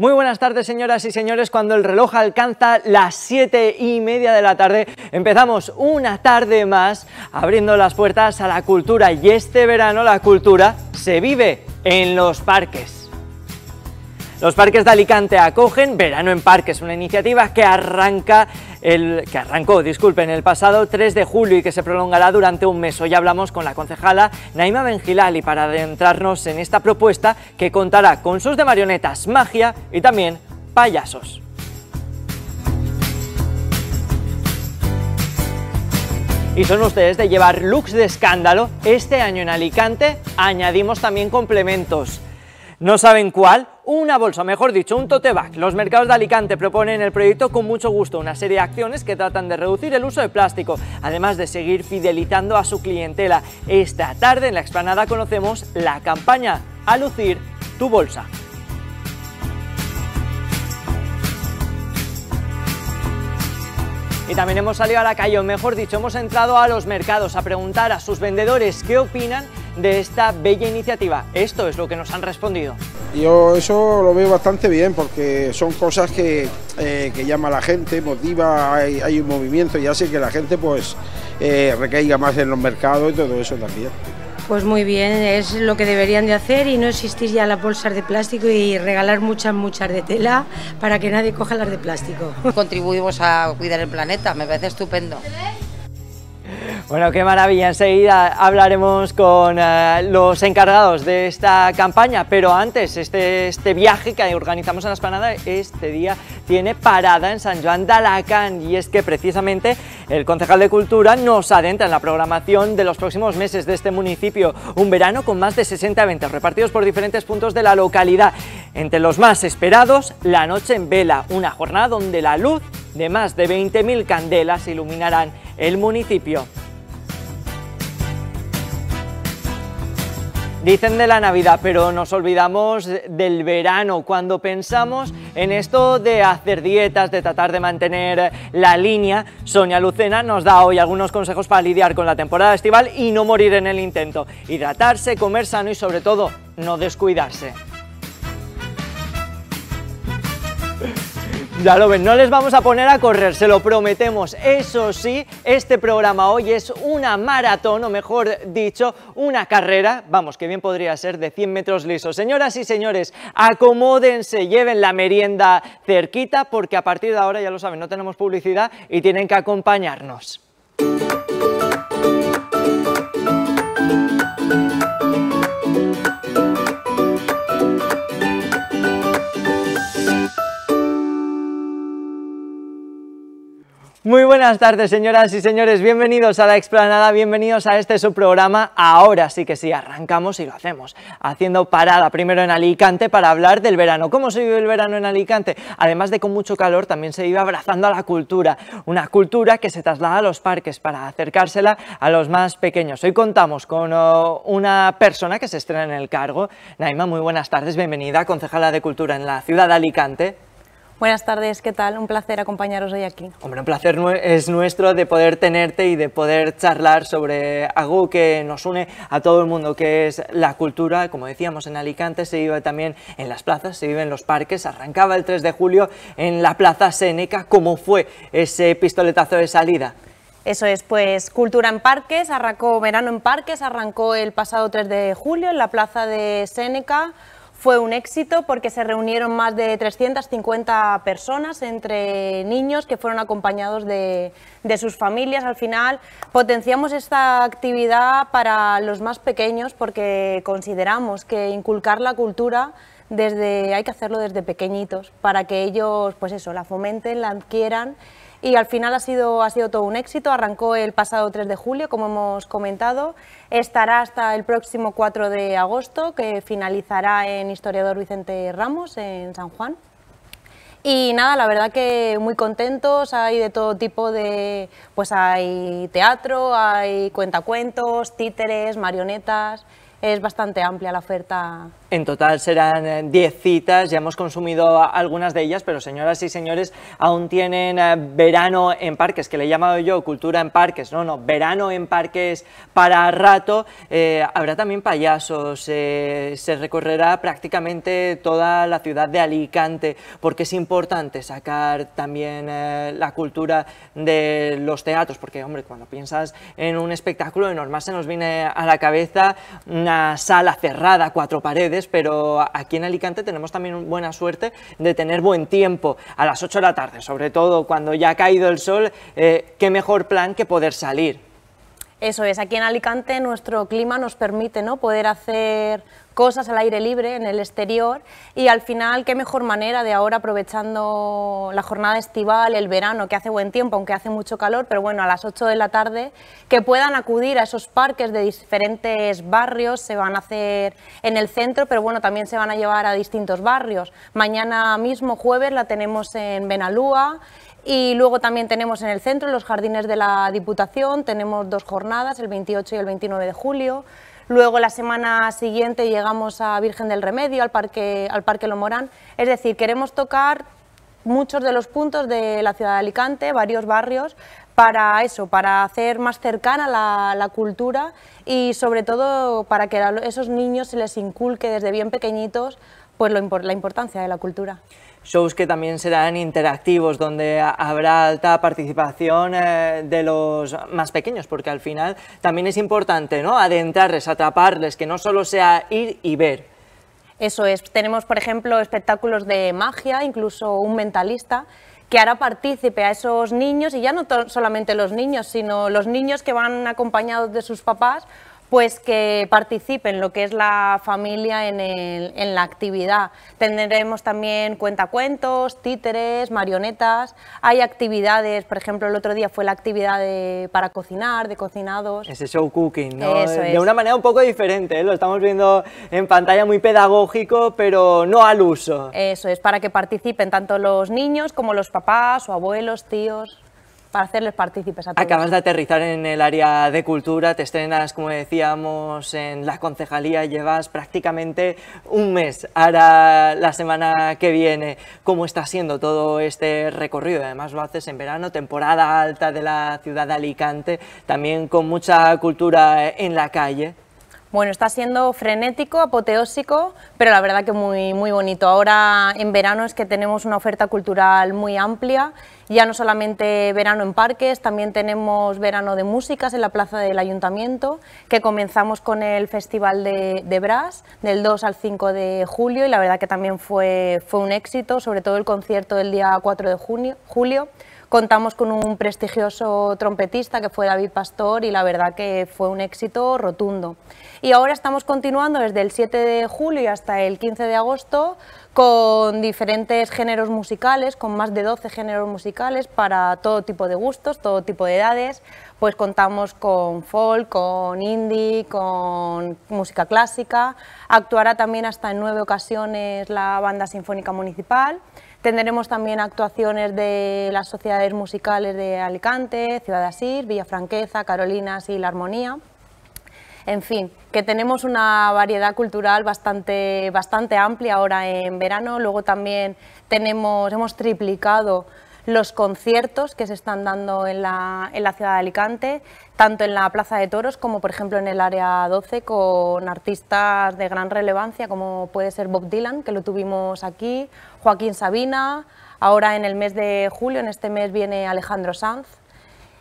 Muy buenas tardes, señoras y señores. Cuando el reloj alcanza las 7 y media de la tarde, empezamos una tarde más abriendo las puertas a la cultura. Y este verano la cultura se vive en los parques. Los parques de Alicante acogen Verano en Parques, una iniciativa que arranca el, que arrancó, disculpen, el pasado 3 de julio y que se prolongará durante un mes. Hoy hablamos con la concejala Naima Benjilali para adentrarnos en esta propuesta que contará con sus de marionetas, magia y también payasos. y son ustedes de llevar lux de escándalo, este año en Alicante añadimos también complementos. ¿No saben cuál? Una bolsa, mejor dicho, un tote bag. Los mercados de Alicante proponen el proyecto con mucho gusto, una serie de acciones que tratan de reducir el uso de plástico, además de seguir fidelizando a su clientela. Esta tarde en la explanada conocemos la campaña A lucir tu bolsa. Y también hemos salido a la calle, o mejor dicho, hemos entrado a los mercados a preguntar a sus vendedores qué opinan de esta bella iniciativa. Esto es lo que nos han respondido. Yo eso lo veo bastante bien porque son cosas que, eh, que llama la gente, motiva, hay, un movimiento y hace que la gente pues eh, recaiga más en los mercados y todo eso también. Pues muy bien, es lo que deberían de hacer y no existir ya las bolsas de plástico y regalar muchas, muchas de tela para que nadie coja las de plástico. Contribuimos a cuidar el planeta, me parece estupendo. Bueno, qué maravilla. Enseguida hablaremos con eh, los encargados de esta campaña, pero antes, este, este viaje que organizamos en la Esplanada este día tiene parada en San Joan de Alacant y es que precisamente el concejal de Cultura nos adentra en la programación de los próximos meses de este municipio, un verano con más de 60 eventos repartidos por diferentes puntos de la localidad. Entre los más esperados, la noche en vela, una jornada donde la luz de más de 20.000 candelas iluminarán el municipio. Dicen de la Navidad, pero nos olvidamos del verano. Cuando pensamos en esto de hacer dietas, de tratar de mantener la línea, Sonia Lucena nos da hoy algunos consejos para lidiar con la temporada estival y no morir en el intento. Hidratarse, comer sano y sobre todo, no descuidarse. Ya lo ven, no les vamos a poner a correr, se lo prometemos. Eso sí, este programa hoy es una maratón, o mejor dicho, una carrera, vamos, que bien podría ser de 100 metros lisos. Señoras y señores, acomódense, lleven la merienda cerquita, porque a partir de ahora, ya lo saben, no tenemos publicidad y tienen que acompañarnos. Muy buenas tardes, señoras y señores. Bienvenidos a La Explanada, bienvenidos a este su programa. Ahora sí que sí, arrancamos y lo hacemos, haciendo parada primero en Alicante para hablar del verano. ¿Cómo se vive el verano en Alicante? Además de con mucho calor, también se vive abrazando a la cultura, una cultura que se traslada a los parques para acercársela a los más pequeños. Hoy contamos con oh, una persona que se estrena en el cargo. Naima, muy buenas tardes, bienvenida, concejala de Cultura en la ciudad de Alicante. Buenas tardes, ¿qué tal? Un placer acompañaros hoy aquí. Hombre, un placer es nuestro de poder tenerte y de poder charlar sobre algo que nos une a todo el mundo, que es la cultura. Como decíamos, en Alicante se vive también en las plazas, se vive en los parques. Arrancaba el 3 de julio en la Plaza Séneca. ¿Cómo fue ese pistoletazo de salida? Eso es, pues Cultura en Parques, arrancó Verano en Parques, arrancó el pasado 3 de julio en la Plaza de Séneca. Fue un éxito porque se reunieron más de 350 personas entre niños que fueron acompañados de, sus familias. Al final potenciamos esta actividad para los más pequeños porque consideramos que inculcar la cultura desde, hay que hacerlo desde pequeñitos para que ellos pues eso, la fomenten, la adquieran y al final ha sido, ha sido todo un éxito. Arrancó el pasado 3 de julio, como hemos comentado. Estará hasta el próximo 4 de agosto, que finalizará en Historiador Vicente Ramos, en San Juan. Y nada, la verdad que muy contentos, hay de todo tipo de, pues hay teatro, hay cuentacuentos, títeres, marionetas, es bastante amplia la oferta en total serán 10 eh, citas, ya hemos consumido algunas de ellas, pero señoras y señores, aún tienen eh, verano en parques, que le he llamado yo cultura en parques, no, no, verano en parques para rato. Eh, habrá también payasos, se recorrerá prácticamente toda la ciudad de Alicante, porque es importante sacar también la cultura de los teatros, porque hombre, cuando piensas en un espectáculo, de normal se nos viene a la cabeza una sala cerrada, cuatro paredes, pero aquí en Alicante tenemos también buena suerte de tener buen tiempo a las 8 de la tarde, sobre todo cuando ya ha caído el sol, eh, qué mejor plan que poder salir. Eso es, aquí en Alicante nuestro clima nos permite ¿no? poder hacer cosas al aire libre, en el exterior, y al final qué mejor manera de ahora aprovechando la jornada estival, el verano, que hace buen tiempo, aunque hace mucho calor, pero bueno, a las 8 de la tarde, que puedan acudir a esos parques de diferentes barrios, se van a hacer en el centro, pero bueno, también se van a llevar a distintos barrios. Mañana mismo, jueves, la tenemos en Benalúa, y luego también tenemos en el centro los jardines de la Diputación, tenemos dos jornadas, el 28 y el 29 de julio. Luego la semana siguiente llegamos a Virgen del Remedio, al Parque, al Parque Lomorán. Es decir, queremos tocar muchos de los puntos de la ciudad de Alicante, varios barrios, para eso, para hacer más cercana la, cultura y sobre todo para que a esos niños se les inculque desde bien pequeñitos pues la importancia de la cultura shows que también serán interactivos, donde habrá alta participación eh, de los más pequeños, porque al final también es importante ¿no? adentrarles, atraparles, que no solo sea ir y ver. Eso es, tenemos por ejemplo espectáculos de magia, incluso un mentalista que hará partícipe a esos niños, y ya no solamente los niños, sino los niños que van acompañados de sus papás pues que participen lo que es la familia en, la actividad. Tendremos también cuentacuentos, títeres, marionetas, hay actividades, por ejemplo, el otro día fue la actividad para cocinar, de cocinados. Ese show cooking, ¿no? de una manera un poco diferente, ¿eh? lo estamos viendo en pantalla muy pedagógico, pero no al uso. Eso es, para que participen tanto los niños como los papás o abuelos, tíos para hacerles partícipes a todos. Acabas de aterrizar en el área de cultura, te estrenas, como decíamos, en la concejalía, llevas prácticamente un mes, ahora la semana que viene. ¿Cómo está siendo todo este recorrido? Además lo haces en verano, temporada alta de la ciudad de Alicante, también con mucha cultura en la calle. Bueno, está siendo frenético, apoteósico, pero la verdad que muy, muy bonito. Ahora en verano es que tenemos una oferta cultural muy amplia ya no solamente verano en parques, también tenemos verano de músicas en la plaza del ayuntamiento, que comenzamos con el Festival de, de Brass del 2 al 5 de julio y la verdad que también fue, fue un éxito, sobre todo el concierto del día 4 de junio, julio Contamos con un prestigioso trompetista que fue David Pastor y la verdad que fue un éxito rotundo. Y ahora estamos continuando desde el 7 de julio hasta el 15 de agosto con diferentes géneros musicales, con más de 12 géneros musicales para todo tipo de gustos, todo tipo de edades. Pues contamos con folk, con indie, con música clásica. Actuará también hasta en nueve ocasiones la Banda Sinfónica Municipal. Tendremos también actuaciones de las sociedades musicales de Alicante, Ciudad de Asís, Villafranqueza, Carolinas y La Armonía. En fin, que tenemos una variedad cultural bastante, bastante amplia ahora en verano. Luego también tenemos, hemos triplicado los conciertos que se están dando en la, ciudad de Alicante, tanto en la Plaza de Toros como, por ejemplo, en el Área 12, con artistas de gran relevancia, como puede ser Bob Dylan, que lo tuvimos aquí, Joaquín Sabina, ahora en el mes de julio, en este mes viene Alejandro Sanz,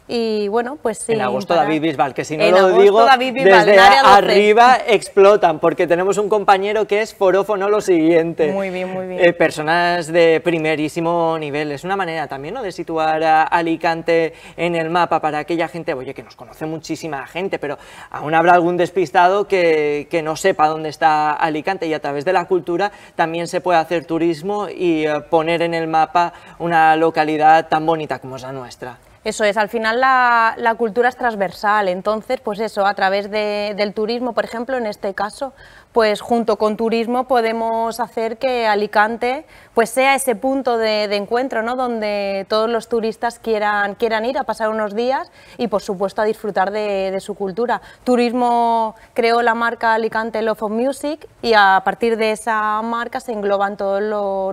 y bueno, pues sí. En agosto David Bisbal, que si no lo digo, desde arriba explotan, porque tenemos un compañero que es forófono lo siguiente. Muy bien, muy bien. Eh, personas de primerísimo nivel. Es una manera también de situar a Alicante en el mapa para aquella gente, oye, que nos conoce muchísima gente, pero aún habrá algún despistado que, que no sepa dónde está Alicante y a través de la cultura también se puede hacer turismo y eh, poner en el mapa una localidad tan bonita como es la nuestra. Eso es, al final la, cultura es transversal, entonces pues eso, a través del turismo, por ejemplo, en este caso, pues junto con turismo podemos hacer que Alicante pues sea ese punto de, encuentro, ¿no? Donde todos los turistas quieran, quieran ir a pasar unos días y por supuesto a disfrutar de, su cultura. Turismo creó la marca Alicante Love of Music y a partir de esa marca se engloban todos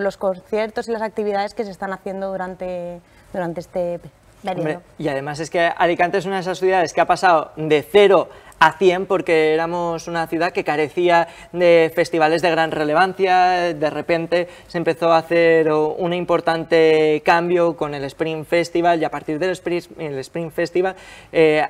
los conciertos y las actividades que se están haciendo durante, durante este e y además es que Alicante es una de esas ciudades que ha pasado de cero a 100 porque éramos una ciudad que carecía de festivales de gran relevancia. De repente se empezó a hacer un importante cambio con el Spring Festival y a partir del Spring, Spring Festival eh,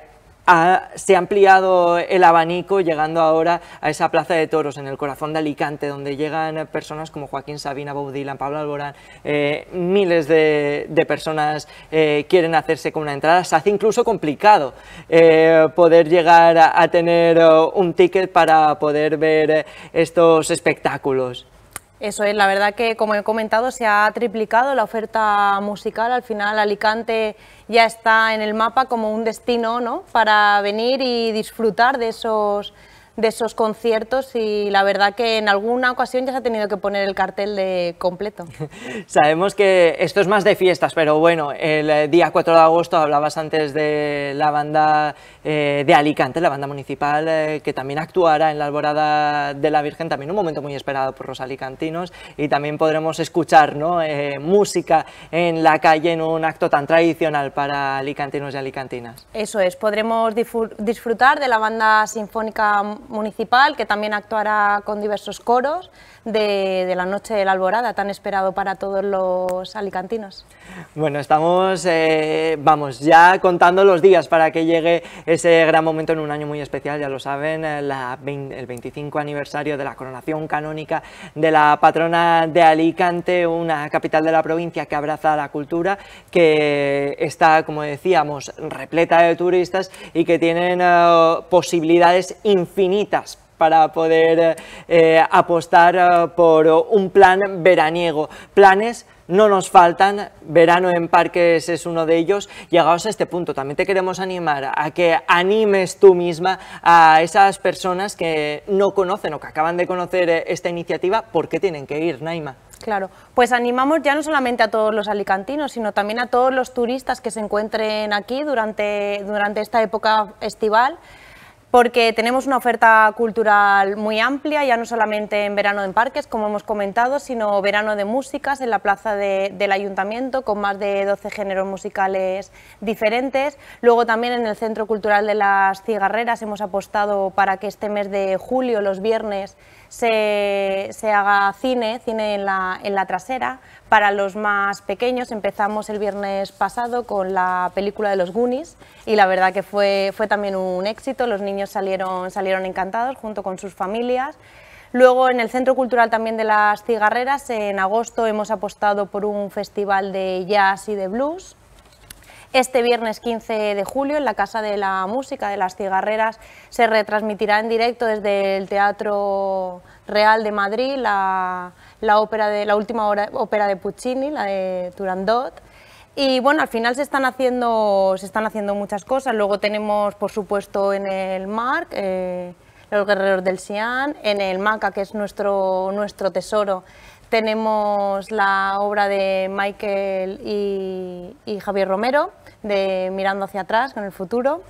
se ha ampliado el abanico llegando ahora a esa plaza de toros en el corazón de Alicante, donde llegan personas como Joaquín Sabina, Bob Dylan, Pablo Alborán, eh, miles de, personas eh, quieren hacerse con una entrada. Se hace incluso complicado eh, poder llegar a tener un ticket para poder ver estos espectáculos. Eso es, la verdad que como he comentado se ha triplicado la oferta musical, al final Alicante ya está en el mapa como un destino ¿no? para venir y disfrutar de esos de esos conciertos y la verdad que en alguna ocasión ya se ha tenido que poner el cartel de completo. Sabemos que esto es más de fiestas, pero bueno, el eh, día 4 de agosto hablabas antes de la banda eh, de Alicante, la banda municipal, eh, que también actuará en la Alborada de la Virgen, también un momento muy esperado por los alicantinos y también podremos escuchar música en la calle en un acto tan tradicional para alicantinos y alicantinas. Eso es, podremos disfrutar de la banda sinfónica municipal, que también actuará con diversos coros de, la Noche de la Alborada, tan esperado para todos los alicantinos. Bueno, estamos, eh, vamos, ya contando los días para que llegue ese gran momento en un año muy especial, ya lo saben, eh, el 25 aniversario de la coronación canónica de la patrona de Alicante, una capital de la provincia que abraza la cultura, que está, como decíamos, repleta de turistas y que tienen eh, posibilidades infinitas para poder eh, apostar eh, por un plan veraniego. Planes no nos faltan, verano en parques es uno de ellos. Llegados a este punto, también te queremos animar a que animes tú misma a esas personas que no conocen o que acaban de conocer eh, esta iniciativa, ¿por qué tienen que ir, Naima? Claro, pues animamos ya no solamente a todos los alicantinos, sino también a todos los turistas que se encuentren aquí durante, durante esta época estival porque tenemos una oferta cultural muy amplia, ya no solamente en verano en parques, como hemos comentado, sino verano de músicas en la plaza del ayuntamiento, con más de 12 géneros musicales diferentes. Luego también en el Centro Cultural de las Cigarreras hemos apostado para que este mes de julio, los viernes, se, haga cine, cine en la, trasera. Para los más pequeños empezamos el viernes pasado con la película de los Goonies y la verdad que fue, también un éxito. Los niños salieron, salieron encantados junto con sus familias. Luego, en el Centro Cultural también de las Cigarreras, en agosto hemos apostado por un festival de jazz y de blues. Este viernes 15 de julio en la Casa de la Música de las Cigarreras se retransmitirá en directo desde el Teatro Real de Madrid la, ópera de, la última ópera de Puccini, la de Turandot. Y bueno, al final se están haciendo, se están haciendo muchas cosas. Luego tenemos, por supuesto, en el MARC, eh, los guerreros del Sian, en el MACA, que es nuestro, nuestro tesoro, tenemos la obra de Michael y, Javier Romero, de Mirando hacia atrás con el futuro.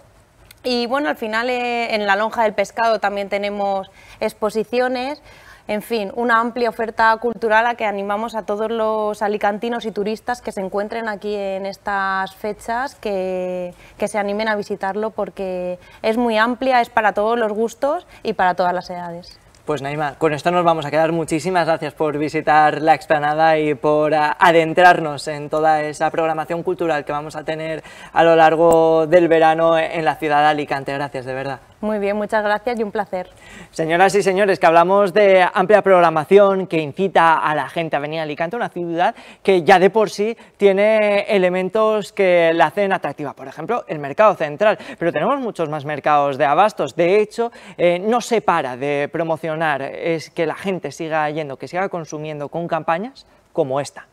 Y bueno, al final eh, en la lonja del pescado también tenemos exposiciones, en fin, una amplia oferta cultural a que animamos a todos los alicantinos y turistas que se encuentren aquí en estas fechas, que se animen a visitarlo porque es muy amplia, es para todos los gustos y para todas las edades. Pues Naima, con esto nos vamos a quedar. Muchísimas gracias por visitar la explanada y por ah, adentrarnos en toda esa programación cultural que vamos a tener a lo largo del verano en la ciudad de Alicante. Gracias, de verdad. Muy bien, muchas gracias y un placer. Señoras y señores, que hablamos de amplia programación que incita a la gente a venir a Alicante, una ciudad que ya de por sí tiene elementos que la hacen atractiva. Por ejemplo, el mercado central, pero tenemos muchos más mercados de abastos. De hecho, eh, no se para de promocionar es que la gente siga yendo, que siga consumiendo con campañas como esta.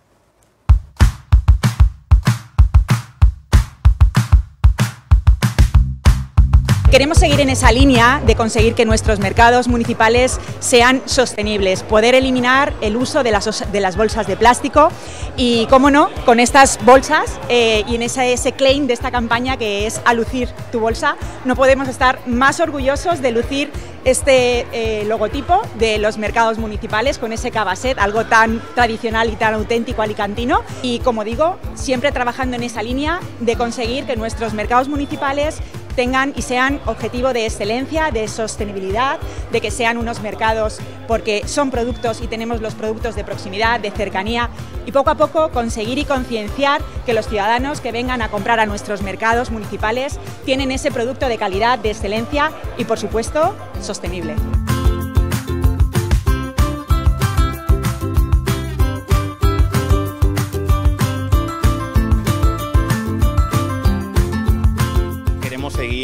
Queremos seguir en esa línea de conseguir que nuestros mercados municipales sean sostenibles, poder eliminar el uso de las, bolsas de plástico y, cómo no, con estas bolsas eh, y en ese, claim de esta campaña que es a lucir tu bolsa, no podemos estar más orgullosos de lucir este eh, logotipo de los mercados municipales con ese cabaset, algo tan tradicional y tan auténtico alicantino. Y como digo, siempre trabajando en esa línea de conseguir que nuestros mercados municipales tengan y sean objetivo de excelencia, de sostenibilidad, de que sean unos mercados porque son productos y tenemos los productos de proximidad, de cercanía y poco a poco conseguir y concienciar que los ciudadanos que vengan a comprar a nuestros mercados municipales tienen ese producto de calidad, de excelencia y por supuesto sostenible.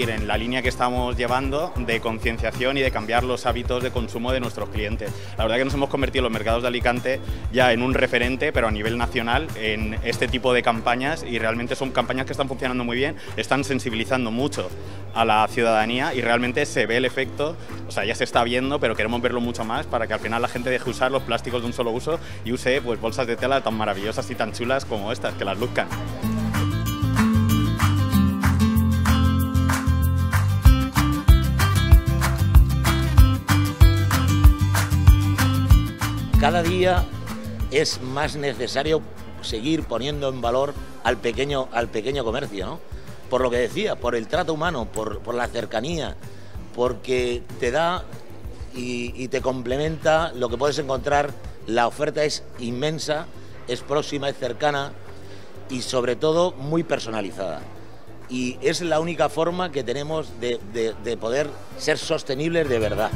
en la línea que estamos llevando de concienciación y de cambiar los hábitos de consumo de nuestros clientes. La verdad que nos hemos convertido los mercados de Alicante ya en un referente, pero a nivel nacional, en este tipo de campañas y realmente son campañas que están funcionando muy bien, están sensibilizando mucho a la ciudadanía y realmente se ve el efecto, o sea, ya se está viendo, pero queremos verlo mucho más para que al final la gente deje usar los plásticos de un solo uso y use pues bolsas de tela tan maravillosas y tan chulas como estas, que las luzcan. Cada día es más necesario seguir poniendo en valor al pequeño, al pequeño comercio, Por lo que decía, por el trato humano, por, la cercanía, porque te da y, te complementa lo que puedes encontrar. La oferta es inmensa, es próxima, es cercana y sobre todo muy personalizada. Y es la única forma que tenemos de poder ser sostenibles de verdad.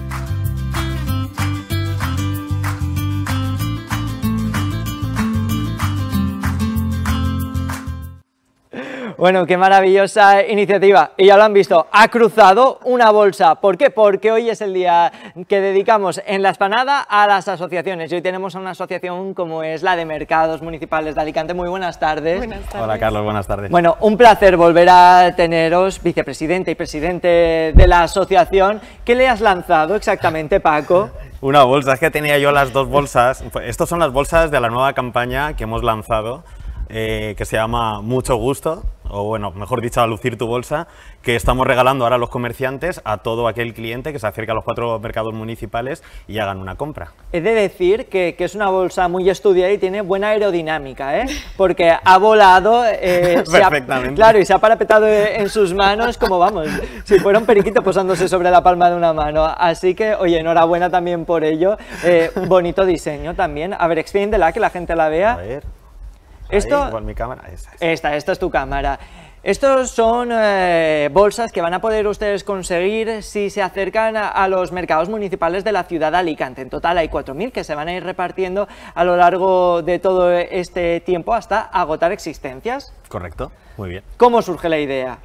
Bueno, qué maravillosa iniciativa. Y ya lo han visto, ha cruzado una bolsa. ¿Por qué? Porque hoy es el día que dedicamos en la espanada a las asociaciones. Y hoy tenemos a una asociación como es la de Mercados Municipales de Alicante. Muy buenas tardes. Buenas tardes. Hola, Carlos, buenas tardes. Bueno, un placer volver a teneros, vicepresidente y presidente de la asociación. ¿Qué le has lanzado exactamente, Paco? Una bolsa, es que tenía yo las dos bolsas. Estas son las bolsas de la nueva campaña que hemos lanzado, eh, que se llama Mucho Gusto o bueno, mejor dicho, a lucir tu bolsa, que estamos regalando ahora a los comerciantes a todo aquel cliente que se acerca a los cuatro mercados municipales y hagan una compra. He de decir que, es una bolsa muy estudiada y tiene buena aerodinámica, ¿eh? porque ha volado, eh, Perfectamente. claro, y se ha parapetado en sus manos como vamos, si fuera un periquito posándose sobre la palma de una mano. Así que, oye, enhorabuena también por ello. Eh, bonito diseño también. A ver, extiéndela, que la gente la vea. A ver. Esto, Esta, esta. es tu cámara. Estos son eh, bolsas que van a poder ustedes conseguir si se acercan a, los mercados municipales de la ciudad de Alicante. En total hay 4.000 que se van a ir repartiendo a lo largo de todo este tiempo hasta agotar existencias. Correcto, muy bien. ¿Cómo surge la idea?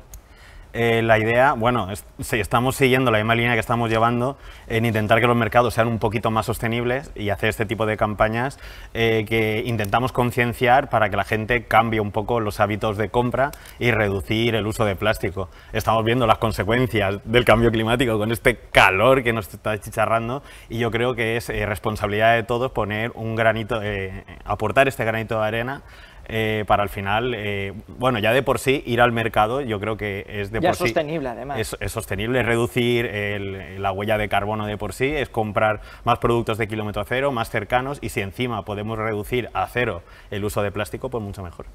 Eh, la idea, bueno, si estamos siguiendo la misma línea que estamos llevando en intentar que los mercados sean un poquito más sostenibles y hacer este tipo de campañas eh, que intentamos concienciar para que la gente cambie un poco los hábitos de compra y reducir el uso de plástico. Estamos viendo las consecuencias del cambio climático con este calor que nos está chicharrando y yo creo que es eh, responsabilidad de todos poner un granito, aportar este granito de arena eh, para al final, eh, bueno, ya de por sí ir al mercado yo creo que es de por por es sostenible además. Es, es sostenible, reducir la huella de carbono de por sí, es comprar más productos de kilómetro cero, más cercanos y si encima podemos reducir a cero el uso de plástico, pues mucho mejor.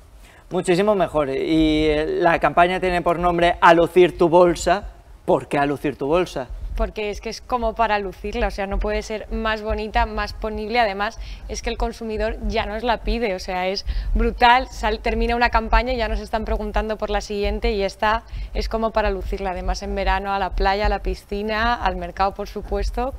Muchísimo mejor. Y eh, la campaña tiene por nombre Alucir tu bolsa. ¿Por qué alucir tu bolsa? porque es que es como para lucirla, o sea, no puede ser más bonita, más ponible. Además, es que el consumidor ya nos la pide, o sea, es brutal. termina una campaña y ya nos están preguntando por la siguiente y esta es como para lucirla. Además, en verano, a la playa, a la piscina, al mercado, por supuesto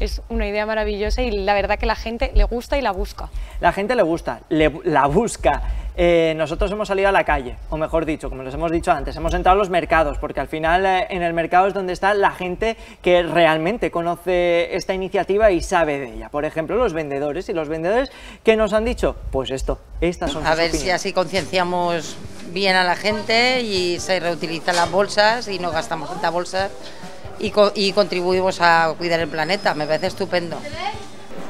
es una idea maravillosa y la verdad que la gente le gusta y la busca. La gente le gusta, la busca. Eh, nosotros hemos salido a la calle, o mejor dicho, como les hemos dicho antes, hemos entrado a los mercados, porque al final eh, en el mercado es donde está la gente que realmente conoce esta iniciativa y sabe de ella. Por ejemplo, los vendedores y los vendedores que nos han dicho, pues esto, estas son... A ver si así concienciamos bien a la gente y se reutilizan las bolsas y no gastamos tanta bolsa y, y contribuimos a cuidar el planeta. Me parece estupendo.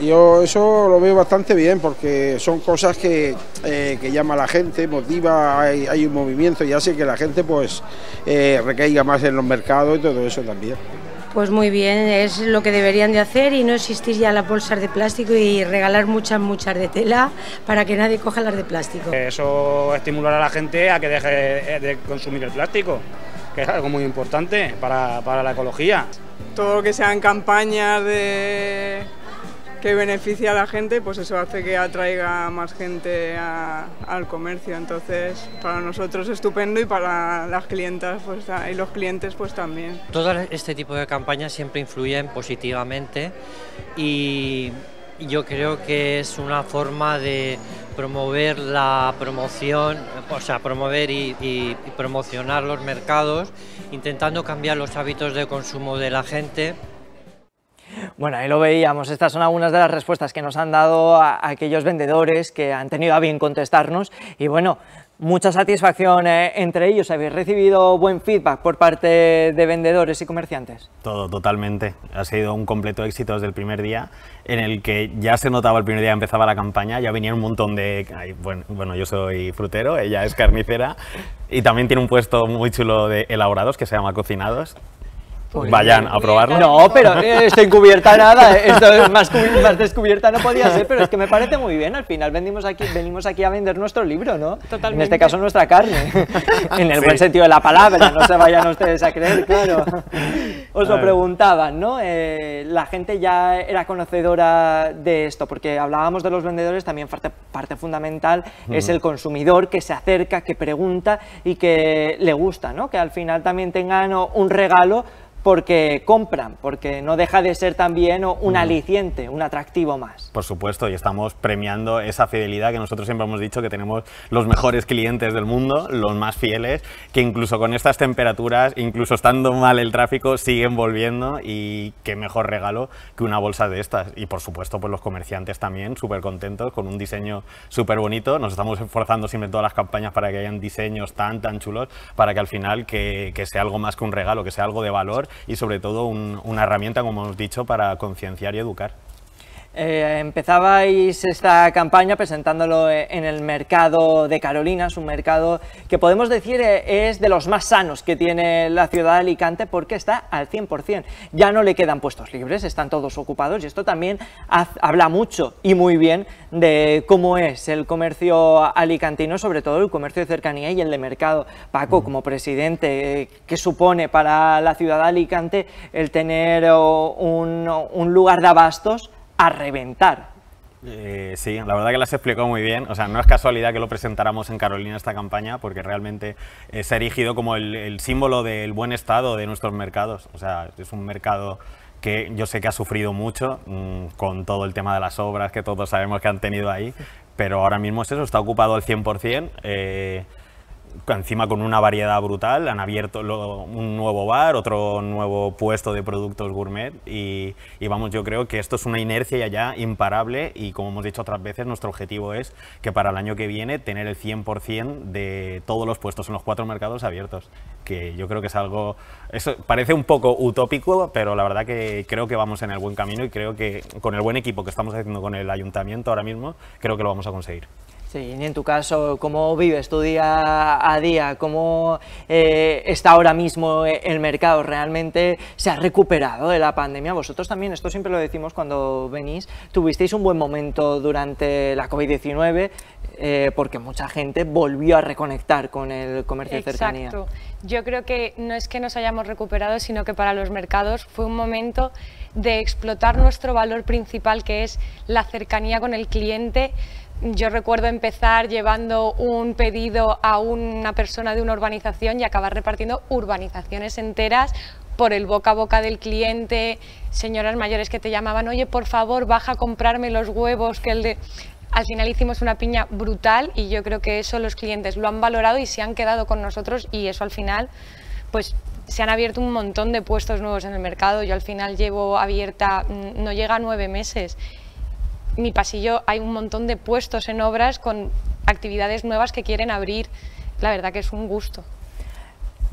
Yo eso lo veo bastante bien porque son cosas que, eh, llama a la gente, motiva, hay, un movimiento y hace que la gente pues eh, recaiga más en los mercados y todo eso también. Pues muy bien, es lo que deberían de hacer y no existir ya las bolsas de plástico y regalar muchas, muchas de tela para que nadie coja las de plástico. Eso estimulará a la gente a que deje eh, de consumir el plástico, que es algo muy importante para, para la ecología. Todo lo que sean campañas de que beneficia a la gente, pues eso hace que atraiga más gente al comercio. Entonces, para nosotros estupendo y para las clientas pues, ah, y los clientes pues también. Todo este tipo de campañas siempre influyen positivamente y yo creo que es una forma de promover la promoción, o sea, promover y promocionar los mercados, intentando cambiar los hábitos de consumo de la gente bueno, ahí lo veíamos. Estas son algunas de las respuestas que nos han dado aquellos vendedores que han tenido a bien contestarnos. Y bueno, mucha satisfacción eh, entre ellos. ¿Habéis recibido buen feedback por parte de vendedores y comerciantes? Todo, totalmente. Ha sido un completo éxito desde el primer día, en el que ya se notaba el primer día empezaba la campaña, ya venía un montón de... bueno, yo soy frutero, ella es carnicera, y también tiene un puesto muy chulo de elaborados que se llama Cocinados, Vayan a probarlo. No, pero eh, estoy encubierta nada. Eh, esto es más, descubierta no podía ser, pero es que me parece muy bien. Al final vendimos aquí, venimos aquí a vender nuestro libro, ¿no? En este caso nuestra carne. en el buen sentido de la palabra, no se vayan ustedes a creer, claro. Os lo preguntaban, ¿no? Eh, la gente ya era conocedora de esto, porque hablábamos de los vendedores, también parte, fundamental es el consumidor que se acerca, que pregunta y que le gusta, ¿no? Que al final también tengan un regalo porque compran, porque no deja de ser también un mm. aliciente, un atractivo más. Por supuesto, y estamos premiando esa fidelidad que nosotros siempre hemos dicho que tenemos los mejores clientes del mundo, los más fieles, que incluso con estas temperaturas, incluso estando mal el tráfico, siguen volviendo y qué mejor regalo que una bolsa de estas. Y por supuesto, pues los comerciantes también súper contentos con un diseño súper bonito. Nos estamos esforzando siempre en todas las campañas para que hayan diseños tan, tan chulos, para que al final que, sea algo más que un regalo, que sea algo de valor y sobre todo una herramienta, como hemos dicho, para concienciar y educar. Eh, empezabais esta campaña presentándolo eh, en el mercado de Carolinas, un mercado que podemos decir eh, es de los más sanos que tiene la ciudad de Alicante porque está al 100%. Ya no le quedan puestos libres, están todos ocupados y esto también habla mucho y muy bien de cómo es el comercio alicantino, sobre todo el comercio de cercanía y el de mercado. Paco, como presidente, ¿qué supone para la ciudad de Alicante el tener un, un lugar de abastos a reventar. Eh, sí, la verdad que las explicó muy bien. O sea, no es casualidad que lo presentáramos en Carolina esta campaña, porque realmente eh, se ha erigido como el, símbolo del buen estado de nuestros mercados. O sea, es un mercado que yo sé que ha sufrido mucho mm, con todo el tema de las obras que todos sabemos que han tenido ahí, pero ahora mismo es eso, está ocupado al 100% encima con una variedad brutal, han abierto un nuevo bar, otro nuevo puesto de productos gourmet y, vamos, yo creo que esto es una inercia ya imparable y como hemos dicho otras veces, nuestro objetivo es que para el año que viene tener el 100% de todos los puestos en los cuatro mercados abiertos, que yo creo que es algo, eso parece un poco utópico, pero la verdad que creo que vamos en el buen camino y creo que con el buen equipo que estamos haciendo con el ayuntamiento ahora mismo, creo que lo vamos a conseguir. Sí, y en tu caso, ¿cómo vives tu día a día? ¿Cómo eh, está ahora mismo eh, el mercado? ¿Realmente se ha recuperado de la pandemia? Vosotros también, esto siempre lo decimos cuando venís, tuvisteis un buen momento durante la COVID-19 eh, porque mucha gente volvió a reconectar con el comercio de cercanía. Yo creo que no es que nos hayamos recuperado, sino que para los mercados fue un momento de explotar nuestro valor principal, que es la cercanía con el cliente, yo recuerdo empezar llevando un pedido a una persona de una urbanización y acabar repartiendo urbanizaciones enteras por el boca a boca del cliente, señoras mayores que te llamaban, oye, por favor, baja a comprarme los huevos, que el Al final hicimos una piña brutal y yo creo que eso los clientes lo han valorado y se han quedado con nosotros y eso al final, pues se han abierto un montón de puestos nuevos en el mercado. Yo al final llevo abierta, mm, no llega a nueve meses mi pasillo hay un montón de puestos en obras con actividades nuevas que quieren abrir. La verdad que es un gusto.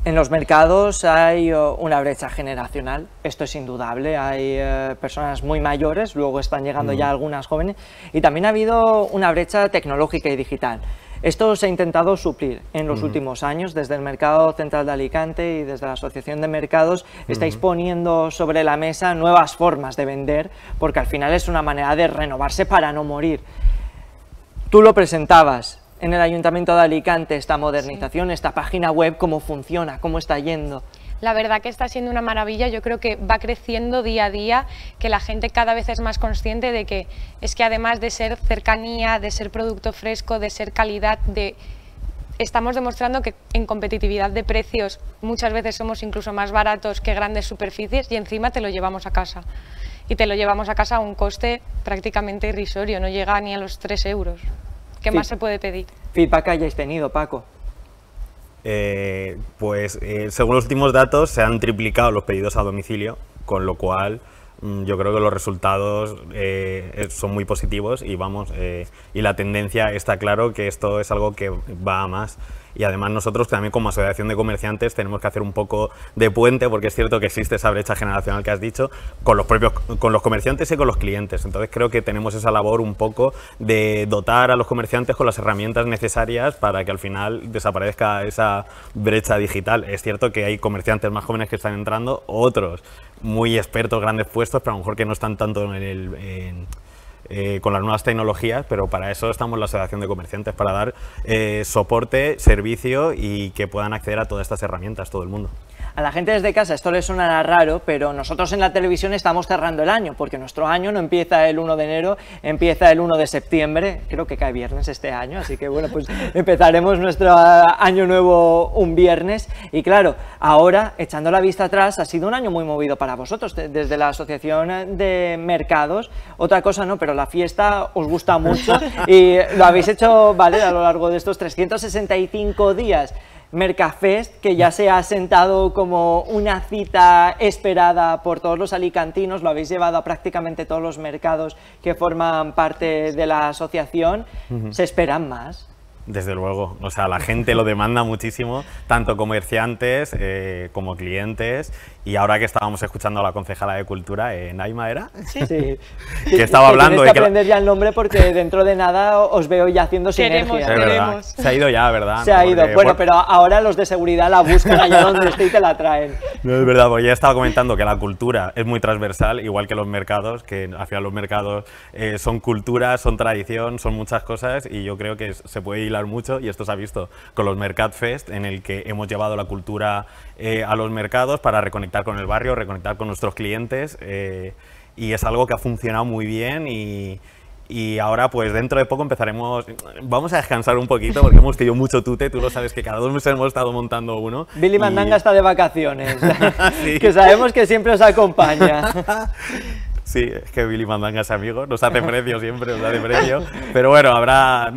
En los mercados hay eh, una brecha generacional, esto es indudable, hay eh, personas muy mayores, luego están llegando ya mm. algunas jóvenes, y también ha habido una brecha tecnológica y digital. Esto se ha intentado suplir en los últimos años desde el Mercado Central de Alicante y desde la Asociación de Mercados. Estáis poniendo sobre la mesa nuevas formas de vender porque al final es una manera de renovarse para no morir. Tú lo presentabas en el Ayuntamiento de Alicante, esta modernización, esta página web, cómo funciona, cómo está yendo la verdad que está siendo una maravilla, yo creo que va creciendo día a día, que la gente cada vez es más consciente de que es que además de ser cercanía, de ser producto fresco, de ser calidad, de estamos demostrando que en competitividad de precios muchas veces somos incluso más baratos que grandes superficies y encima te lo llevamos a casa. Y te lo llevamos a casa a un coste prácticamente irrisorio, no llega ni a los 3 euros. ¿Qué más se puede pedir? ¿Feedback hayáis tenido, Paco? Eh, pues eh, según los últimos datos se han triplicado los pedidos a domicilio, con lo cual mm, yo creo que los resultados eh, son muy positivos y vamos, y la tendencia está claro que esto es algo que va a más y además nosotros también como asociación de comerciantes tenemos que hacer un poco de puente porque es cierto que existe esa brecha generacional que has dicho con los propios con los comerciantes y con los clientes. Entonces creo que tenemos esa labor un poco de dotar a los comerciantes con las herramientas necesarias para que al final desaparezca esa brecha digital. Es cierto que hay comerciantes más jóvenes que están entrando, otros muy expertos, grandes puestos, pero a lo mejor que no están tanto en el eh, con las nuevas tecnologías, pero para eso estamos la Asociación de Comerciantes, para dar eh, soporte, servicio y que puedan acceder a todas estas herramientas todo el mundo. A la gente desde casa esto le suena raro, pero nosotros en la televisión estamos cerrando el año, porque nuestro año no empieza el 1 de enero, empieza el 1 de septiembre, creo que cae viernes este año, así que bueno, pues empezaremos nuestro ah, año nuevo un viernes. Y claro, ahora, echando la vista atrás, ha sido un año muy movido para vosotros, desde la Asociación de Mercados, otra cosa no, pero la fiesta os gusta mucho y lo habéis hecho valer a lo largo de estos 365 días. Mercafest, que ya se ha sentado como una cita esperada por todos los alicantinos, lo habéis llevado a prácticamente todos los mercados que forman parte de la asociación. ¿Se esperan más? Desde luego, o sea, la gente lo demanda muchísimo, tanto comerciantes eh, como clientes, y ahora que estábamos escuchando a la concejala de Cultura, en eh, Naima era, sí. que estaba hablando... de que aprender ya el nombre porque dentro de nada os veo ya haciendo queremos, Se ha ido ya, ¿verdad? Se ha ido. bueno, pero ahora los de seguridad la buscan allá donde esté y te la traen. No, es verdad, porque ya estaba comentando que la cultura es muy transversal, igual que los mercados, que al final los mercados eh, son cultura, son tradición, son muchas cosas y yo creo que se puede hilar mucho y esto se ha visto con los Mercat Fest, en el que hemos llevado la cultura eh, a los mercados para reconectar con el barrio, reconectar con nuestros clientes eh, y es algo que ha funcionado muy bien y, y ahora, pues dentro de poco empezaremos. Vamos a descansar un poquito porque hemos tenido mucho tute. Tú lo sabes que cada dos meses hemos estado montando uno. Billy Mandanga está de vacaciones, que sabemos que siempre os acompaña. Sí, es que Billy Mandanga es amigo, nos hace precio siempre, nos hace precio. Pero bueno, habrá.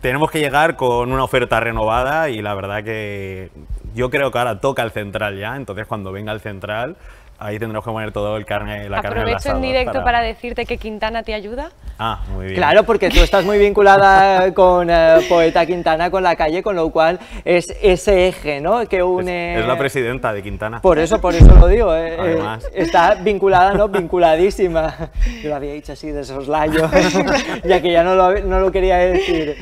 Tenemos que llegar con una oferta renovada y la verdad que yo creo que ahora toca el central ya, entonces cuando venga el central ahí tendremos que poner todo el carne, la la carne Aprovecho en directo para... decirte que Quintana te ayuda. Ah, muy bien. Claro, porque tú estás muy vinculada con eh, Poeta Quintana, con la calle, con lo cual es ese eje, ¿no? Que une... Es, la presidenta de Quintana. Por eso, por eso lo digo. Eh, eh, además. está vinculada, ¿no? Vinculadísima. lo había dicho así de soslayo, ya que ya no lo, quería decir.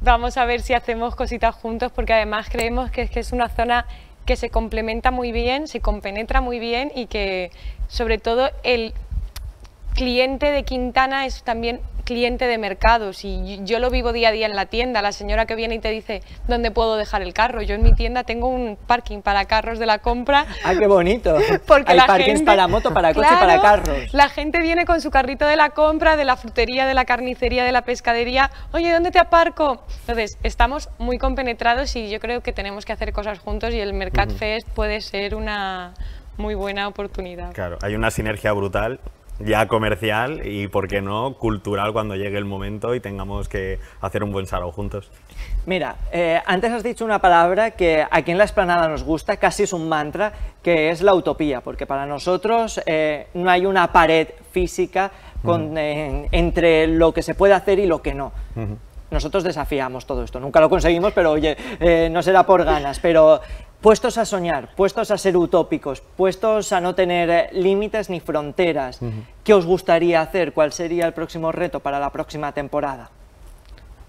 Vamos a ver si hacemos cositas juntos, porque además creemos que es, que es una zona que se complementa muy bien, se compenetra muy bien y que sobre todo el cliente de Quintana es también cliente de mercados y yo lo vivo día a día en la tienda, la señora que viene y te dice dónde puedo dejar el carro, yo en mi tienda tengo un parking para carros de la compra. ¡Ah, qué bonito! Porque Hay la para moto, para coche, para carros. La gente viene con su carrito de la compra, de la frutería, de la carnicería, de la pescadería, oye, ¿dónde te aparco? Entonces, estamos muy compenetrados y yo creo que tenemos que hacer cosas juntos y el Mercat Fest puede ser una muy buena oportunidad. Claro, hay una sinergia brutal ya comercial y, por qué no, cultural cuando llegue el momento y tengamos que hacer un buen salón juntos. Mira, eh, antes has dicho una palabra que aquí en la esplanada nos gusta, casi es un mantra, que es la utopía, porque para nosotros eh, no hay una pared física eh, entre lo que se puede hacer y lo que no. Nosotros desafiamos todo esto, nunca lo conseguimos, pero oye, no será por ganas, pero puestos a soñar, puestos a ser utópicos, puestos a no tener límites ni fronteras. ¿Qué os gustaría hacer? ¿Cuál sería el próximo reto para la próxima temporada?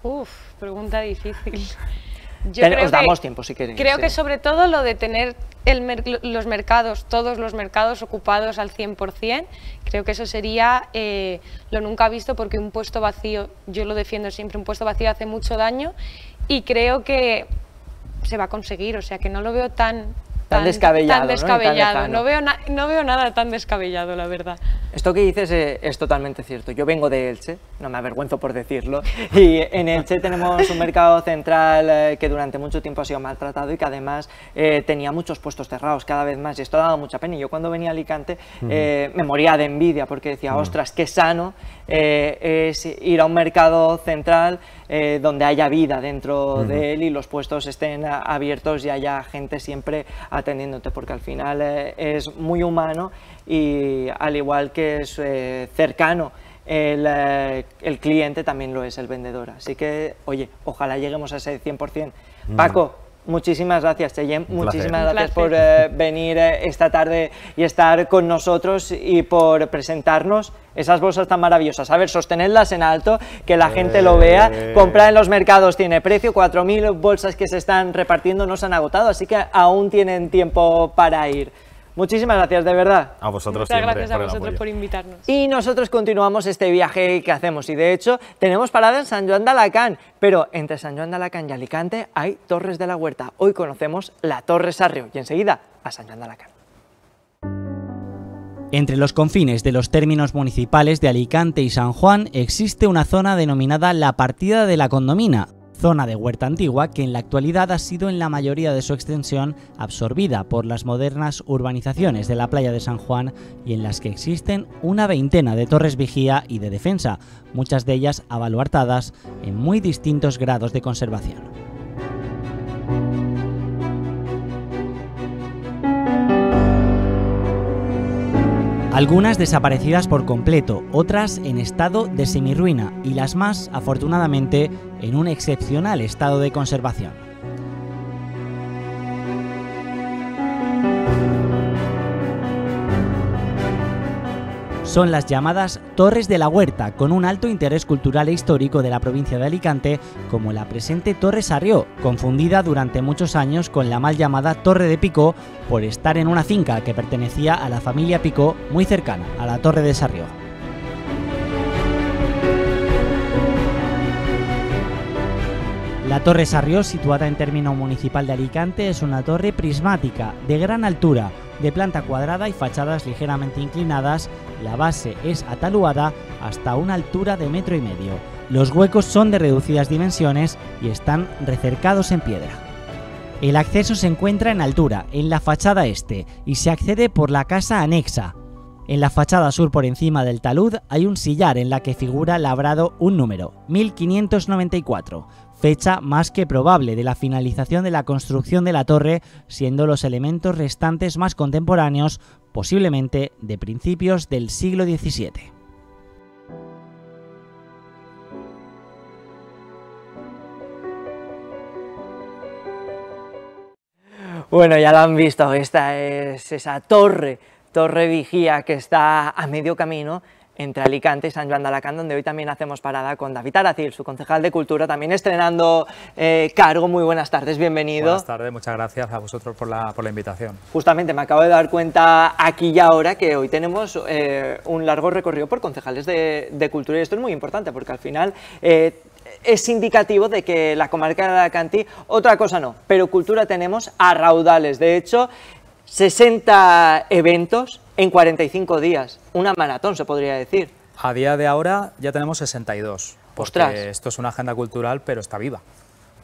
Uf, pregunta difícil. Yo os damos tiempo si queréis. Creo que sobre todo lo de tener los mercados, todos los mercados ocupados al 100%, creo que eso sería eh, lo nunca visto porque un puesto vacío, yo lo defiendo siempre, un puesto vacío hace mucho daño y creo que se va a conseguir, o sea que no lo veo tan tan, descabellado. ¿no? veo no veo nada tan descabellado, la verdad. Esto que dices eh, es, totalmente cierto. Yo vengo de Elche, no me avergüenzo por decirlo, y en Elche tenemos un mercado central eh, que durante mucho tiempo ha sido maltratado y que además eh, tenía muchos puestos cerrados cada vez más, y esto ha dado mucha pena. Y yo cuando venía a Alicante me moría de envidia porque decía, ostras, qué sano es ir a un mercado central eh, donde haya vida dentro de él y los puestos estén abiertos y haya gente siempre atendiéndote, porque al final eh, es muy humano y al igual que es eh, cercano. El, el, cliente también lo es, el vendedor. Así que, oye, ojalá lleguemos a ese 100%. Paco, Muchísimas gracias, Cheyenne. Muchísimas gracias por eh, venir eh, esta tarde y estar con nosotros y por presentarnos esas bolsas tan maravillosas. A ver, sostenedlas en alto, que la gente lo vea. Eh. Comprar en los mercados tiene precio. 4.000 bolsas que se están repartiendo no se han agotado, así que aún tienen tiempo para ir. Muchísimas gracias, de verdad. A vosotros Muchas gracias a vosotros por invitarnos. Y nosotros continuamos este viaje que hacemos y de hecho tenemos parada en San Juan de Alacán, pero entre San Juan de Alacán y Alicante hay Torres de la Huerta. Hoy conocemos la Torre Sarrio y enseguida a San Juan de Alacán. Entre los confines de los términos municipales de Alicante y San Juan existe una zona denominada la Partida de la Condomina, zona de huerta antigua que en la actualidad ha sido en la mayoría de su extensión absorbida por las modernas urbanizaciones de la playa de San Juan y en las que existen una veintena de torres vigía y de defensa, muchas de ellas avaluartadas en muy distintos grados de conservación. Algunas desaparecidas por completo, otras en estado de semiruina y las más, afortunadamente, en un excepcional estado de conservación. Son las llamadas Torres de la Huerta, con un alto interés cultural e histórico de la provincia de Alicante, como la presente Torre Sarrió, confundida durante muchos años con la mal llamada Torre de Picó, por estar en una finca que pertenecía a la familia Picó muy cercana a la Torre de Sarrió. La Torre Sarrió, situada en término municipal de Alicante, es una torre prismática de gran altura, de planta cuadrada y fachadas ligeramente inclinadas. La base es ataluada hasta una altura de metro y medio. Los huecos son de reducidas dimensiones y están recercados en piedra. El acceso se encuentra en altura, en la fachada este, y se accede por la casa anexa. En la fachada sur por encima del talud hay un sillar en la que figura labrado un número, 1594, fecha más que probable de la finalización de la construcción de la torre, siendo los elementos restantes más contemporáneos, posiblemente de principios del siglo XVII. Bueno, ya lo han visto, esta es esa torre, torre vigía que está a medio camino entre Alicante y San Juan de Alacant, donde hoy también hacemos parada con David Aracil, su concejal de Cultura, también estrenando eh, cargo. Muy buenas tardes, bienvenido. Buenas tardes, muchas gracias a vosotros por la, por la invitación. Justamente, me acabo de dar cuenta aquí y ahora que hoy tenemos eh, un largo recorrido por concejales de, Cultura y esto es muy importante porque al final... Eh, es indicativo de que la comarca de Alacantí, otra cosa no, pero cultura tenemos a raudales. De hecho, 60 eventos en 45 días. Una maratón, se podría decir. A día de ahora ya tenemos 62. Porque esto es una agenda cultural, pero está viva.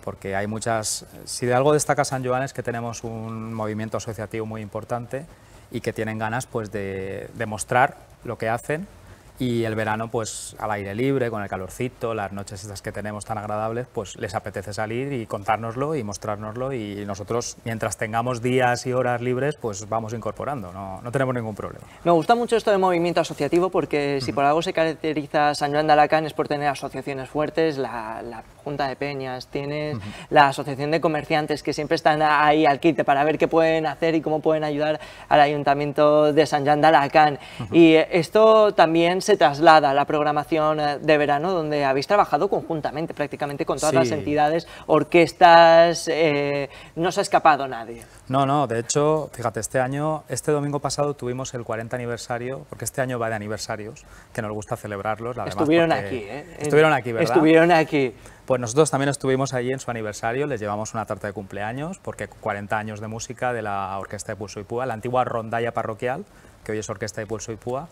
Porque hay muchas... Si de algo destaca San Joan es que tenemos un movimiento asociativo muy importante y que tienen ganas pues, de demostrar lo que hacen y el verano pues al aire libre, con el calorcito, las noches esas que tenemos tan agradables, pues les apetece salir y contárnoslo y mostrárnoslo y nosotros mientras tengamos días y horas libres pues vamos incorporando, no, tenemos ningún problema. Me gusta mucho esto de movimiento asociativo porque si por algo se caracteriza San Juan de Alacán es por tener asociaciones fuertes, la junta de peñas, tienes la asociación de comerciantes que siempre están ahí al quite para ver qué pueden hacer y cómo pueden ayudar al ayuntamiento de San Jan de Y eh, esto también se traslada a la programación eh, de verano, donde habéis trabajado conjuntamente prácticamente con todas las entidades, orquestas, eh, no se ha escapado nadie. No, no, de hecho, fíjate, este año, este domingo pasado tuvimos el 40 aniversario, porque este año va de aniversarios, que nos gusta celebrarlos. La estuvieron aquí, ¿eh? Estuvieron aquí, ¿verdad? Estuvieron aquí. Pues nosotros también estuvimos allí en su aniversario, les llevamos una tarta de cumpleaños, porque 40 años de música de la Orquesta de Pulso y Púa, la antigua rondalla parroquial, que hoy es Orquesta de Pulso y Púa,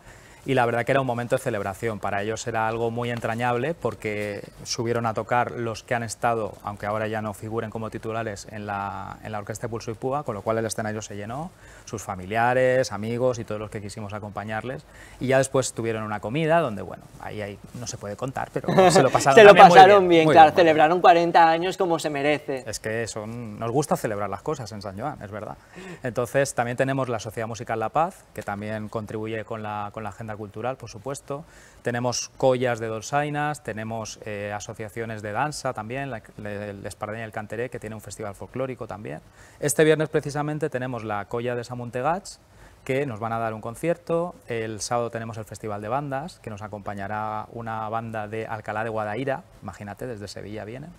y la verdad que era un momento de celebración. Para ellos era algo muy entrañable porque subieron a tocar los que han estado, aunque ahora ya no figuren como titulares, en la, en la Orquesta de Pulso y Púa, con lo cual el escenario se llenó sus familiares, amigos y todos los que quisimos acompañarles. Y ya después tuvieron una comida donde, bueno, ahí, ahí no se puede contar, pero se lo pasaron, se lo pasaron bien. claro, celebraron 40 años como se merece. Es que son, nos gusta celebrar las cosas en San Joan, es verdad. Entonces también tenemos la Sociedad Musical La Paz, que también contribuye con la, con la agenda cultural, por supuesto. Tenemos collas de dolsainas, tenemos eh, asociaciones de danza también, la, el Espardeña y el Canteré, que tiene un festival folclórico también. Este viernes precisamente tenemos la colla de Samuntegats, que nos van a dar un concierto. El sábado tenemos el Festival de Bandas, que nos acompañará una banda de Alcalá de Guadaira, imagínate, desde Sevilla vienen.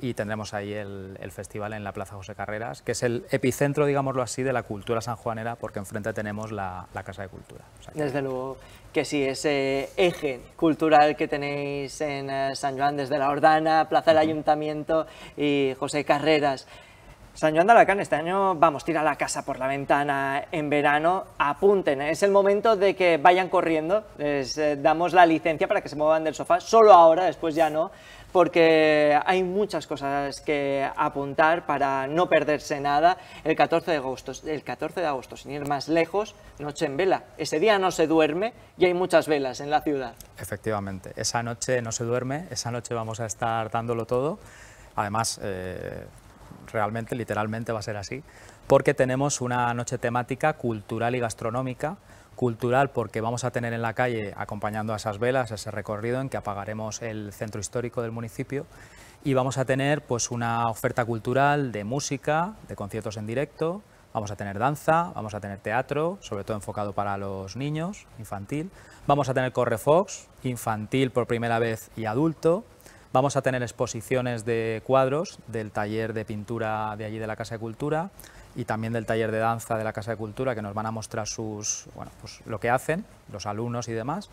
Y tendremos ahí el, festival en la Plaza José Carreras, que es el epicentro, digámoslo así, de la cultura sanjuanera, porque enfrente tenemos la, Casa de Cultura. desde luego que sí, ese eje cultural que tenéis en eh, San Juan, desde la Ordana, Plaza del Ayuntamiento y José Carreras. San Juan de Alacán este año, vamos, tira la casa por la ventana en verano, apunten, ¿eh? es el momento de que vayan corriendo, les eh, damos la licencia para que se muevan del sofá, solo ahora, después ya no, porque hay muchas cosas que apuntar para no perderse nada. El 14 de agosto, el 14 de agosto sin ir más lejos, noche en vela. Ese día no se duerme y hay muchas velas en la ciudad. Efectivamente, esa noche no se duerme, esa noche vamos a estar dándolo todo. Además, eh, realmente, literalmente va a ser así, porque tenemos una noche temática cultural y gastronómica cultural porque vamos a tener en la calle, acompañando a esas velas, ese recorrido en que apagaremos el centro histórico del municipio y vamos a tener pues, una oferta cultural de música, de conciertos en directo, vamos a tener danza, vamos a tener teatro, sobre todo enfocado para los niños, infantil, vamos a tener correfox, infantil por primera vez y adulto, vamos a tener exposiciones de cuadros del taller de pintura de allí de la Casa de Cultura, y también del taller de danza de la Casa de Cultura, que nos van a mostrar sus, bueno, pues lo que hacen, los alumnos y demás.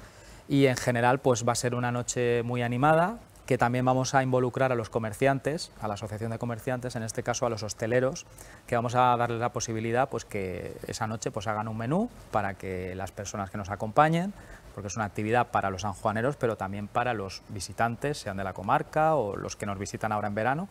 Y en general pues va a ser una noche muy animada, que también vamos a involucrar a los comerciantes, a la Asociación de Comerciantes, en este caso a los hosteleros, que vamos a darles la posibilidad pues, que esa noche pues, hagan un menú para que las personas que nos acompañen, porque es una actividad para los sanjuaneros, pero también para los visitantes, sean de la comarca o los que nos visitan ahora en verano,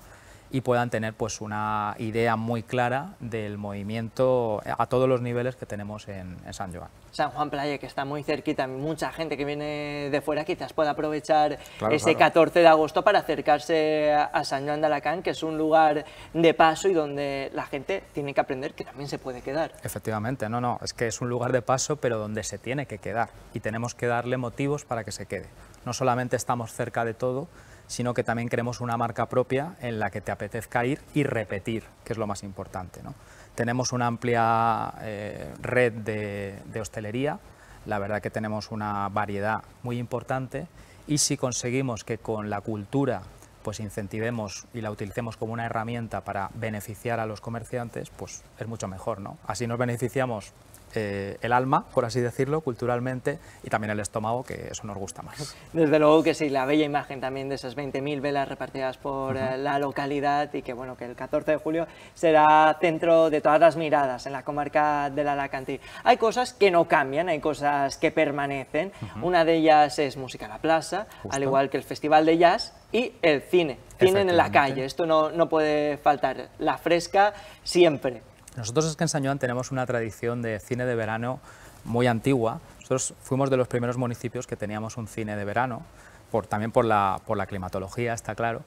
y puedan tener pues una idea muy clara del movimiento a todos los niveles que tenemos en, San Juan San Juan Playa, que está muy cerquita, mucha gente que viene de fuera quizás pueda aprovechar ese 14 de agosto para acercarse a San Juan de Alacán, que es un lugar de paso y donde la gente tiene que aprender que también se puede quedar. Efectivamente, no, no, es que es un lugar de paso, pero donde se tiene que quedar y tenemos que darle motivos para que se quede. No solamente estamos cerca de todo, sino que también queremos una marca propia en la que te apetezca ir y repetir, que es lo más importante. ¿no? Tenemos una amplia eh, red de, hostelería, la verdad que tenemos una variedad muy importante y si conseguimos que con la cultura pues incentivemos y la utilicemos como una herramienta para beneficiar a los comerciantes, pues es mucho mejor, ¿no? Así nos beneficiamos eh, el alma, por así decirlo, culturalmente, y también el estómago, que eso nos gusta más. Desde luego que sí, la bella imagen también de esas 20.000 velas repartidas por eh, la localidad y que bueno, que el 14 de julio será centro de todas las miradas en la comarca de la Alacantí. Hay cosas que no cambian, hay cosas que permanecen. Una de ellas es Música a la Plaza, al igual que el Festival de Jazz y el cine. Cine en la calle, esto no puede faltar. La fresca siempre. Nosotros es que en San Juan tenemos una tradición de cine de verano muy antigua. Nosotros fuimos de los primeros municipios que teníamos un cine de verano, por, también por la, por la climatología, está claro,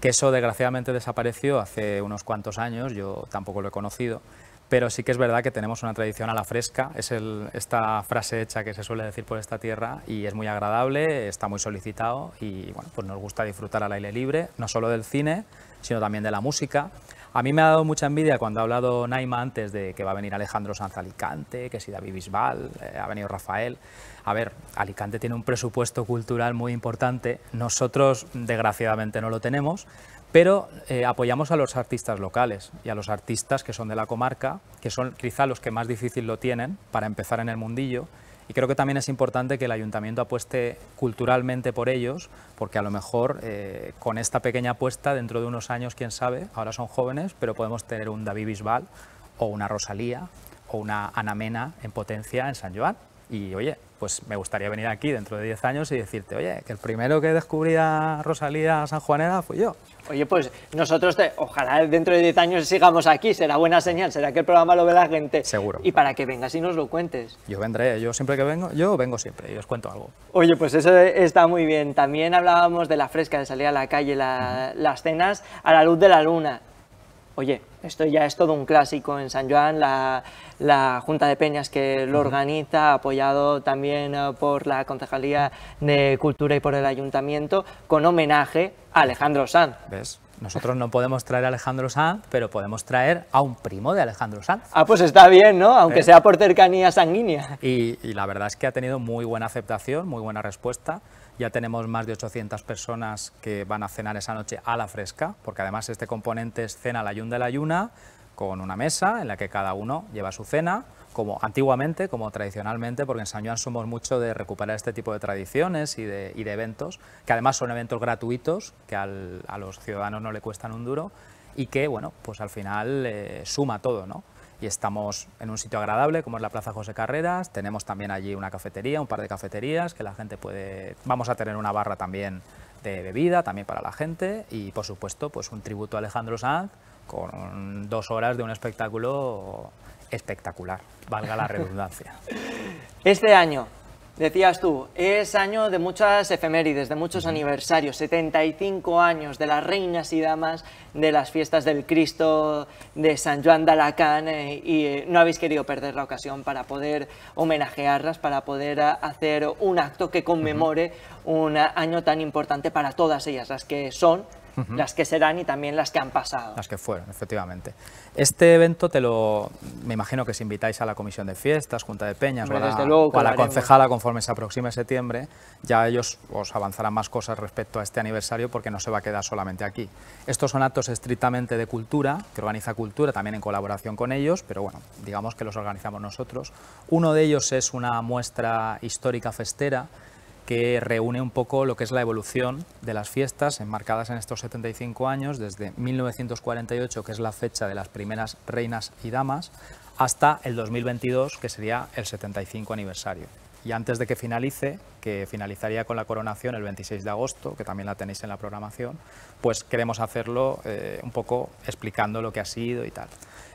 que eso desgraciadamente desapareció hace unos cuantos años, yo tampoco lo he conocido, pero sí que es verdad que tenemos una tradición a la fresca, es esta frase hecha que se suele decir por esta tierra y es muy agradable, está muy solicitado y bueno, pues nos gusta disfrutar al aire libre, no solo del cine, sino también de la música. A mí me ha dado mucha envidia cuando ha hablado Naima antes de que va a venir Alejandro Sanz Alicante, que si David Bisbal, eh, ha venido Rafael. A ver, Alicante tiene un presupuesto cultural muy importante. Nosotros, desgraciadamente, no lo tenemos, pero eh, apoyamos a los artistas locales y a los artistas que son de la comarca, que son quizá los que más difícil lo tienen para empezar en el mundillo y creo que también es importante que el ayuntamiento apueste culturalmente por ellos, porque a lo mejor eh, con esta pequeña apuesta, dentro de unos años, quién sabe, ahora son jóvenes, pero podemos tener un David Bisbal o una Rosalía o una Ana Mena en potencia en San Joan. Y oye, pues me gustaría venir aquí dentro de 10 años y decirte, oye, que el primero que descubrí a Rosalía Sanjuanera fui yo. Oye, pues nosotros, te, ojalá dentro de 10 años sigamos aquí, será buena señal, será que el programa lo ve la gente. Seguro. Y para que vengas y nos lo cuentes. Yo vendré, yo siempre que vengo, yo vengo siempre y os cuento algo. Oye, pues eso está muy bien. También hablábamos de la fresca, de salir a la calle, las cenas a la luz de la luna. Oye, esto ya es todo un clásico en San Juan, la, Junta de Peñas que lo organiza, apoyado también eh, por la Concejalía de Cultura y por el Ayuntamiento, con homenaje a Alejandro Sanz. ¿Ves? Nosotros no podemos traer a Alejandro Sanz, pero podemos traer a un primo de Alejandro Sanz. Ah, pues está bien, ¿no? Aunque ¿Eh? sea por cercanía sanguínea. Y, y la verdad es que ha tenido muy buena aceptación, muy buena respuesta ya tenemos más de 800 personas que van a cenar esa noche a la fresca, porque además este componente es cena al ayun de la ayuna, con una mesa en la que cada uno lleva su cena, como antiguamente, como tradicionalmente, porque en San Juan somos mucho de recuperar este tipo de tradiciones y de, eventos, que además son eventos gratuitos, que a los ciudadanos no le cuestan un duro, y que, bueno, pues al final eh, suma todo, ¿no? y estamos en un sitio agradable como es la Plaza José Carreras. Tenemos también allí una cafetería, un par de cafeterías que la gente puede... Vamos a tener una barra también de bebida, también para la gente y por supuesto pues un tributo a Alejandro Sanz con dos horas de un espectáculo espectacular, valga la redundancia. Este año Decías tú, es año de muchas efemérides, de muchos aniversarios, 75 años de las reinas y damas de las fiestas del Cristo de San Juan de Alacán eh, y eh, no habéis querido perder la ocasión para poder homenajearlas, para poder eh, hacer un acto que conmemore un año tan importante para todas ellas, las que son las que serán y también las que han pasado. Las que fueron, efectivamente. Este evento te lo, me imagino que si invitáis a la comisión de fiestas, junta de peñas, luego, a la concejala conforme se aproxime septiembre, ya ellos os avanzarán más cosas respecto a este aniversario porque no se va a quedar solamente aquí. Estos son actos estrictamente de cultura, que organiza Cultura también en colaboración con ellos, pero bueno, digamos que los organizamos nosotros. Uno de ellos es una muestra histórica festera que reúne un poco lo que es la evolución de las fiestas enmarcadas en estos 75 años, desde 1948, que es la fecha de las primeras reinas y damas, hasta el 2022, que sería el 75 aniversario. Y antes de que finalice, que finalizaría con la coronación el 26 de agosto, que también la tenéis en la programación, pues queremos hacerlo eh, un poco explicando lo que ha sido y tal.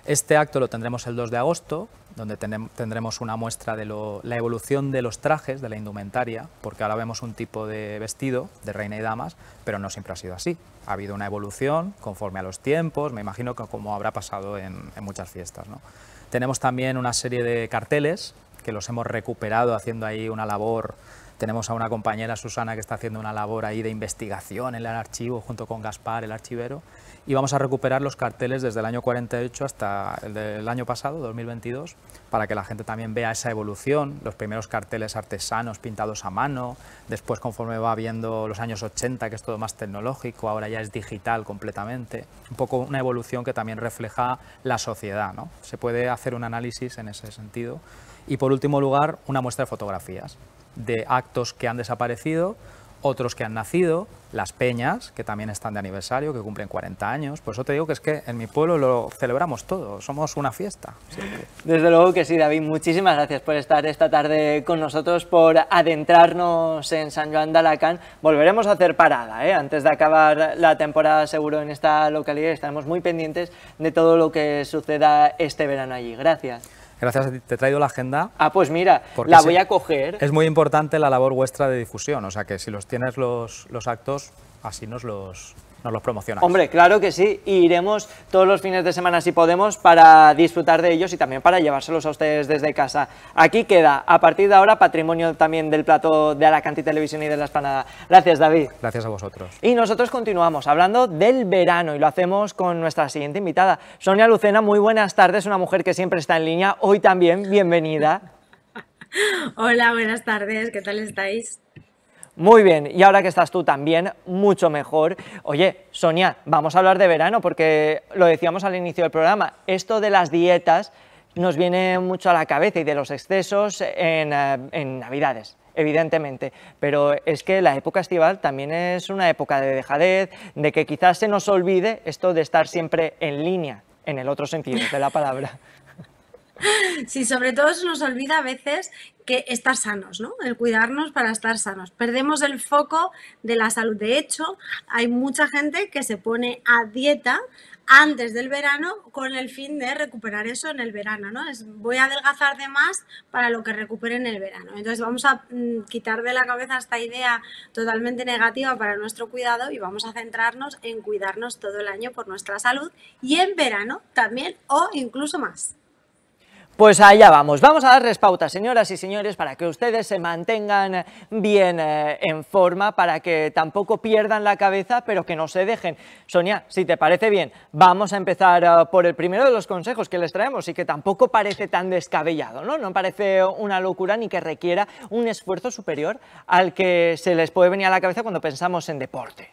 Este acto lo tendremos el 2 de agosto, donde tendremos una muestra de la evolución de los trajes, de la indumentaria, porque ahora vemos un tipo de vestido de reina y damas, pero no siempre ha sido así. Ha habido una evolución conforme a los tiempos, me imagino que como habrá pasado en, muchas fiestas. ¿no? Tenemos también una serie de carteles que los hemos recuperado haciendo ahí una labor tenemos a una compañera, Susana, que está haciendo una labor ahí de investigación en el archivo junto con Gaspar, el archivero, y vamos a recuperar los carteles desde el año 48 hasta el del año pasado, 2022, para que la gente también vea esa evolución, los primeros carteles artesanos pintados a mano, después conforme va viendo los años 80, que es todo más tecnológico, ahora ya es digital completamente, un poco una evolución que también refleja la sociedad, ¿no? Se puede hacer un análisis en ese sentido. Y por último lugar, una muestra de fotografías de actos que han desaparecido otros que han nacido, las peñas, que también están de aniversario, que cumplen 40 años. Por eso te digo que es que en mi pueblo lo celebramos todo, somos una fiesta. Desde luego que sí, David. Muchísimas gracias por estar esta tarde con nosotros, por adentrarnos en San Juan de Alacán. Volveremos a hacer parada, ¿eh? antes de acabar la temporada seguro en esta localidad. Estaremos muy pendientes de todo lo que suceda este verano allí. Gracias gracias a ti te he traído la agenda. Ah, pues mira, la voy a coger. Es muy importante la labor vuestra de difusión, o sea que si los tienes los, los actos, así nos los, los promocionamos. Hombre, claro que sí, iremos todos los fines de semana si podemos para disfrutar de ellos y también para llevárselos a ustedes desde casa. Aquí queda, a partir de ahora, patrimonio también del plato de Alacantitelevisión Televisión y de La Espanada. Gracias, David. Gracias a vosotros. Y nosotros continuamos hablando del verano y lo hacemos con nuestra siguiente invitada, Sonia Lucena. Muy buenas tardes, una mujer que siempre está en línea. Hoy también, bienvenida. Hola, buenas tardes, ¿qué tal estáis? Muy bien, y ahora que estás tú también, mucho mejor. Oye, Sonia, vamos a hablar de verano porque lo decíamos al inicio del programa, esto de las dietas nos viene mucho a la cabeza y de los excesos en, eh, en Navidades evidentemente, pero es que la época estival también es una época de dejadez, de que quizás se nos olvide esto de estar siempre en línea, en el otro sentido de la palabra. Sí, sobre todo se nos olvida a veces que estar sanos, ¿no? El cuidarnos para estar sanos. Perdemos el foco de la salud. De hecho, hay mucha gente que se pone a dieta antes del verano con el fin de recuperar eso en el verano, ¿no? voy a adelgazar de más para lo que recupere en el verano. Entonces vamos a mm, quitar de la cabeza esta idea totalmente negativa para nuestro cuidado y vamos a centrarnos en cuidarnos todo el año por nuestra salud y en verano también o incluso más. Pues allá vamos, vamos a darles pautas, señoras y señores, para que ustedes se mantengan bien eh, en forma, para que tampoco pierdan la cabeza, pero que no se dejen. Sonia, si te parece bien, vamos a empezar eh, por el primero de los consejos que les traemos y que tampoco parece tan descabellado, ¿no? No parece una locura ni que requiera un esfuerzo superior al que se les puede venir a la cabeza cuando pensamos en deporte.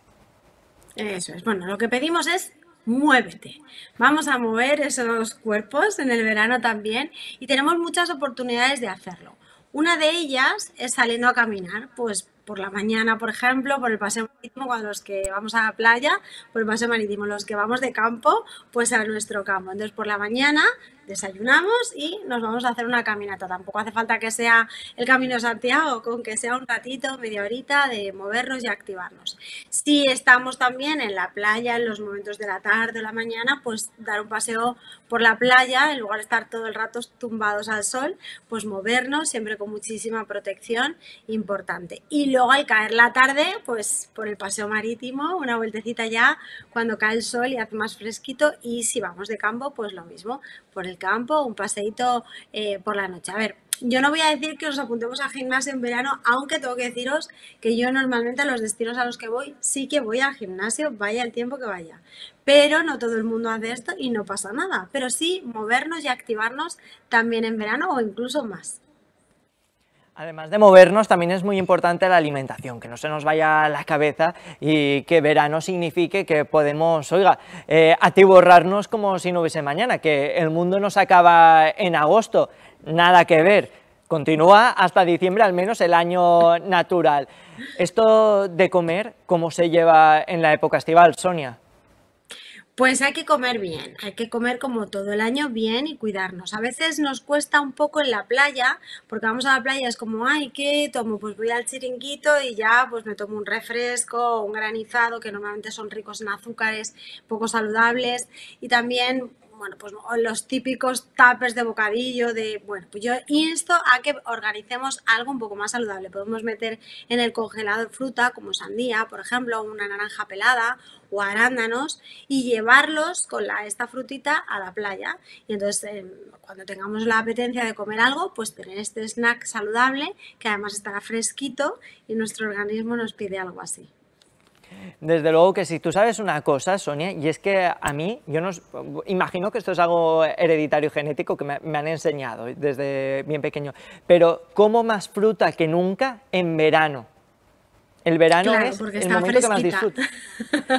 Eso es, bueno, lo que pedimos es muévete. Vamos a mover esos cuerpos en el verano también y tenemos muchas oportunidades de hacerlo. Una de ellas es saliendo a caminar, pues por la mañana, por ejemplo, por el paseo marítimo, cuando los que vamos a la playa, por el paseo marítimo, los que vamos de campo, pues a nuestro campo. Entonces, por la mañana desayunamos y nos vamos a hacer una caminata. Tampoco hace falta que sea el Camino Santiago, con que sea un ratito, media horita de movernos y activarnos. Si estamos también en la playa en los momentos de la tarde o la mañana, pues dar un paseo por la playa, en lugar de estar todo el rato tumbados al sol, pues movernos siempre con muchísima protección importante. Y luego al caer la tarde, pues por el paseo marítimo, una vueltecita ya cuando cae el sol y hace más fresquito y si vamos de campo, pues lo mismo, por el campo, un paseíto eh, por la noche. A ver, yo no voy a decir que os apuntemos a gimnasio en verano, aunque tengo que deciros que yo normalmente a los destinos a los que voy sí que voy al gimnasio, vaya el tiempo que vaya. Pero no todo el mundo hace esto y no pasa nada. Pero sí movernos y activarnos también en verano o incluso más. Además de movernos, también es muy importante la alimentación, que no se nos vaya a la cabeza y que verano signifique que podemos, oiga, eh, atiborrarnos como si no hubiese mañana, que el mundo nos acaba en agosto, nada que ver. Continúa hasta diciembre, al menos el año natural. Esto de comer, ¿cómo se lleva en la época estival, Sonia? Pues hay que comer bien, hay que comer como todo el año bien y cuidarnos. A veces nos cuesta un poco en la playa, porque vamos a la playa es como, ay, ¿qué tomo? Pues voy al chiringuito y ya pues me tomo un refresco, un granizado, que normalmente son ricos en azúcares, poco saludables, y también bueno, pues los típicos tapes de bocadillo, de, bueno, pues yo insto a que organicemos algo un poco más saludable. Podemos meter en el congelador fruta como sandía, por ejemplo, una naranja pelada guarándanos y llevarlos con esta frutita a la playa. Y entonces eh, cuando tengamos la apetencia de comer algo, pues tener este snack saludable que además estará fresquito y nuestro organismo nos pide algo así. Desde luego que si Tú sabes una cosa, Sonia, y es que a mí, yo no, imagino que esto es algo hereditario genético que me, me, han enseñado desde bien pequeño, pero como más fruta que nunca en verano. El verano es el momento que más disfruto.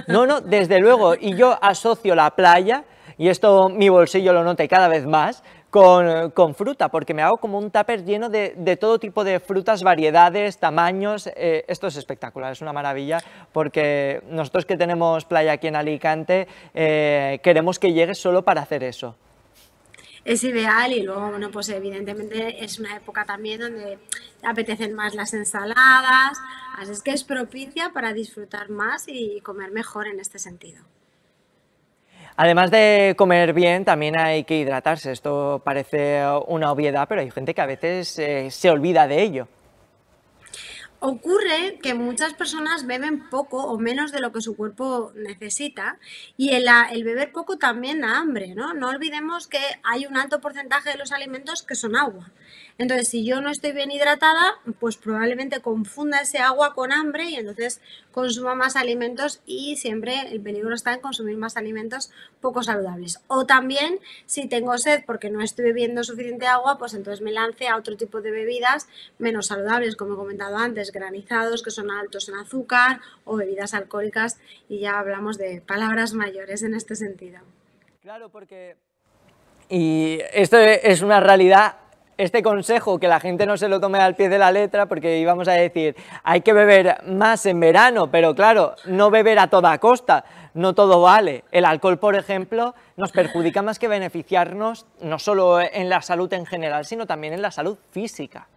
No, no, desde luego. Y yo asocio la playa, y esto mi bolsillo lo note cada vez más, con, fruta, porque me hago como un tupper lleno de, todo tipo de frutas, variedades, tamaños. Eh, esto es espectacular, es una maravilla, porque nosotros que tenemos playa aquí en Alicante, eh, queremos que llegue solo para hacer eso es ideal y luego, bueno, pues evidentemente es una época también donde apetecen más las ensaladas, así es que es propicia para disfrutar más y comer mejor en este sentido. Además de comer bien, también hay que hidratarse. Esto parece una obviedad, pero hay gente que a veces eh, se olvida de ello. Ocurre que muchas personas beben poco o menos de lo que su cuerpo necesita y el, beber poco también da hambre, ¿no? No olvidemos que hay un alto porcentaje de los alimentos que son agua. Entonces, si yo no estoy bien hidratada, pues probablemente confunda ese agua con hambre y entonces consuma más alimentos y siempre el peligro está en consumir más alimentos poco saludables. O también, si tengo sed porque no estoy bebiendo suficiente agua, pues entonces me lance a otro tipo de bebidas menos saludables, como he comentado antes, granizados que son altos en azúcar o bebidas alcohólicas y ya hablamos de palabras mayores en este sentido. Claro, porque... Y esto es una realidad este consejo, que la gente no se lo tome al pie de la letra, porque íbamos a decir, hay que beber más en verano, pero claro, no beber a toda costa, no todo vale. El alcohol, por ejemplo, nos perjudica más que beneficiarnos, no solo en la salud en general, sino también en la salud física.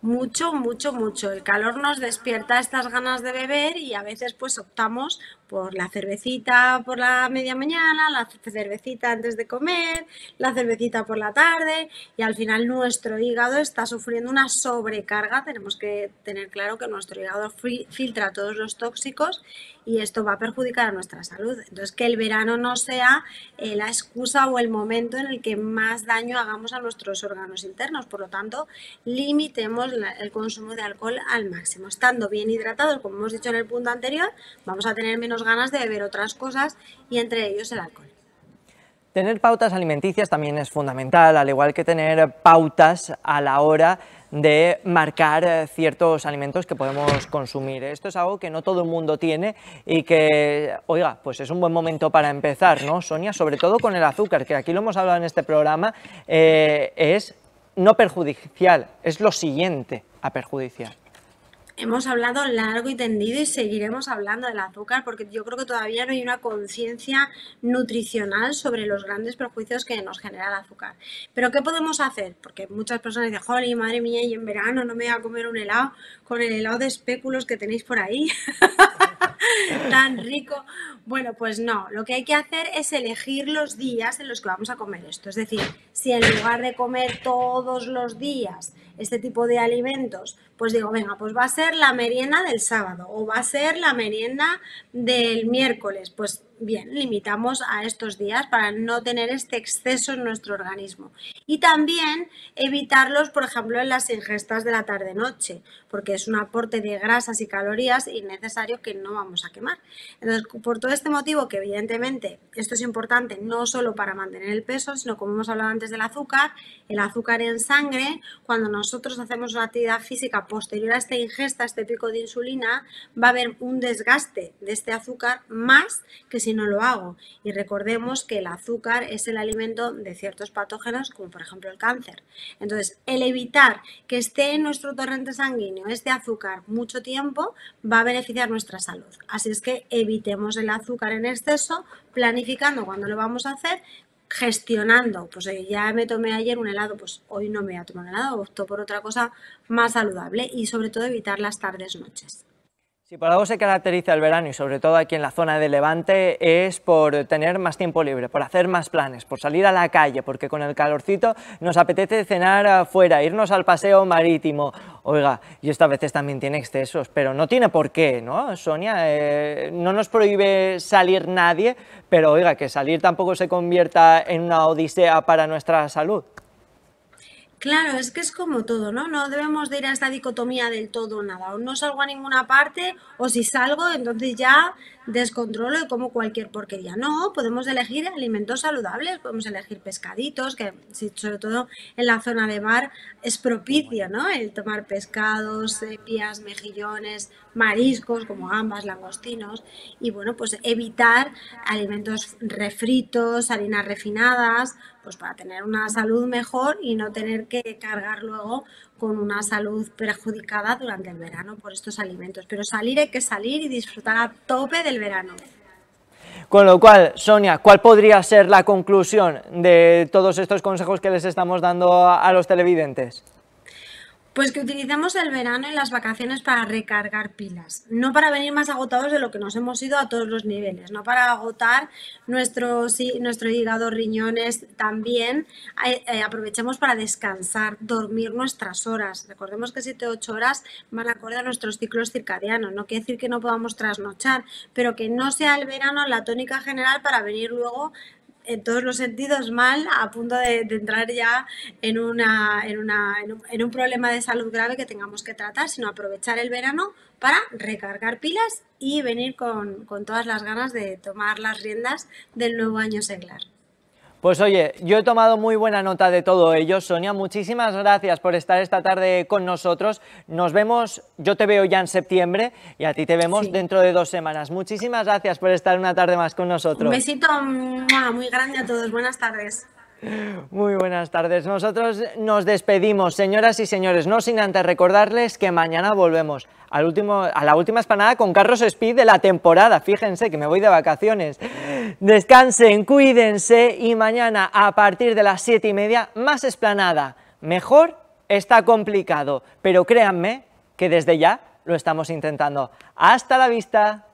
Mucho, mucho, mucho. El calor nos despierta estas ganas de beber y a veces pues optamos por la cervecita por la media mañana, la cervecita antes de comer, la cervecita por la tarde y al final nuestro hígado está sufriendo una sobrecarga. Tenemos que tener claro que nuestro hígado filtra todos los tóxicos y esto va a perjudicar a nuestra salud. Entonces, que el verano no sea eh, la excusa o el momento en el que más daño hagamos a nuestros órganos internos. Por lo tanto, limitemos el consumo de alcohol al máximo. Estando bien hidratados, como hemos dicho en el punto anterior, vamos a tener menos ganas de beber otras cosas y entre ellos el alcohol. Tener pautas alimenticias también es fundamental, al igual que tener pautas a la hora de marcar eh, ciertos alimentos que podemos consumir. Esto es algo que no todo el mundo tiene y que, oiga, pues es un buen momento para empezar, ¿no, Sonia? Sobre todo con el azúcar, que aquí lo hemos hablado en este programa, eh, es no perjudicial, es lo siguiente a perjudicial hemos hablado largo y tendido y seguiremos hablando del azúcar porque yo creo que todavía no hay una conciencia nutricional sobre los grandes perjuicios que nos genera el azúcar. Pero ¿qué podemos hacer? Porque muchas personas dicen, jolly, madre mía, y en verano no me voy a comer un helado con el helado de espéculos que tenéis por ahí. tan rico. Bueno, pues no, lo que hay que hacer es elegir los días en los que vamos a comer esto. Es decir, si en lugar de comer todos los días este tipo de alimentos, pues digo, venga, pues va a ser la merienda del sábado o va a ser la merienda del miércoles, pues bien, limitamos a estos días para no tener este exceso en nuestro organismo. Y también evitarlos, por ejemplo, en las ingestas de la tarde-noche, porque es un aporte de grasas y calorías innecesario que no vamos a quemar. Entonces, por todo este motivo, que evidentemente esto es importante no solo para mantener el peso, sino como hemos hablado antes del azúcar, el azúcar en sangre, cuando nosotros hacemos una actividad física posterior a esta ingesta, este pico de insulina, va a haber un desgaste de este azúcar más que si si no lo hago? Y recordemos que el azúcar es el alimento de ciertos patógenos, como por ejemplo el cáncer. Entonces, el evitar que esté en nuestro torrente sanguíneo este azúcar mucho tiempo va a beneficiar nuestra salud. Así es que evitemos el azúcar en exceso, planificando cuando lo vamos a hacer, gestionando, pues ya me tomé ayer un helado, pues hoy no me voy a tomar helado, opto por otra cosa más saludable y sobre todo evitar las tardes noches. Si por algo se caracteriza el verano y sobre todo aquí en la zona de Levante es por tener más tiempo libre, por hacer más planes, por salir a la calle, porque con el calorcito nos apetece cenar afuera, irnos al paseo marítimo. Oiga, y estas veces también tiene excesos, pero no tiene por qué, ¿no, Sonia? Eh, no nos prohíbe salir nadie, pero oiga, que salir tampoco se convierta en una odisea para nuestra salud. Claro, es que es como todo, ¿no? No debemos de ir a esta dicotomía del todo nada. O no salgo a ninguna parte, o si salgo, entonces ya descontrolo y como cualquier porquería. No, podemos elegir alimentos saludables, podemos elegir pescaditos, que sobre todo en la zona de mar es propicio, ¿no? El tomar pescados, sepias, mejillones, mariscos como gambas, langostinos. Y bueno, pues evitar alimentos refritos, harinas refinadas, pues para tener una salud mejor y no tener que cargar luego con una salud perjudicada durante el verano por estos alimentos. Pero salir hay que salir y disfrutar a tope del verano. Con lo cual, Sonia, ¿cuál podría ser la conclusión de todos estos consejos que les estamos dando a los televidentes? Pues que utilizamos el verano y las vacaciones para recargar pilas, no para venir más agotados de lo que nos hemos ido a todos los niveles, no para agotar nuestro, nuestro hígado, riñones también. Eh, eh, aprovechemos para descansar, dormir nuestras horas. Recordemos que 7 8 horas van acorde a nuestros ciclos circadianos. No quiere decir que no podamos trasnochar, pero que no sea el verano la tónica general para venir luego en todos los sentidos mal, a punto de, entrar ya en, una, en, una, en, un, problema de salud grave que tengamos que tratar, sino aprovechar el verano para recargar pilas y venir con, con todas las ganas de tomar las riendas del nuevo año seglar. Pues oye, yo he tomado muy buena nota de todo ello. Sonia, muchísimas gracias por estar esta tarde con nosotros. Nos vemos, yo te veo ya en septiembre y a ti te vemos dentro de dos semanas. Muchísimas gracias por estar una tarde más con nosotros. Un besito muy grande a todos. Buenas tardes. Muy buenas tardes. Nosotros nos despedimos, señoras y señores, no sin antes recordarles que mañana volvemos al último, a la última espanada con Carlos Speed de la temporada. Fíjense que me voy de vacaciones. Descansen, cuídense y mañana a partir de las siete y media más esplanada. Mejor está complicado, pero créanme que desde ya lo estamos intentando. ¡Hasta la vista!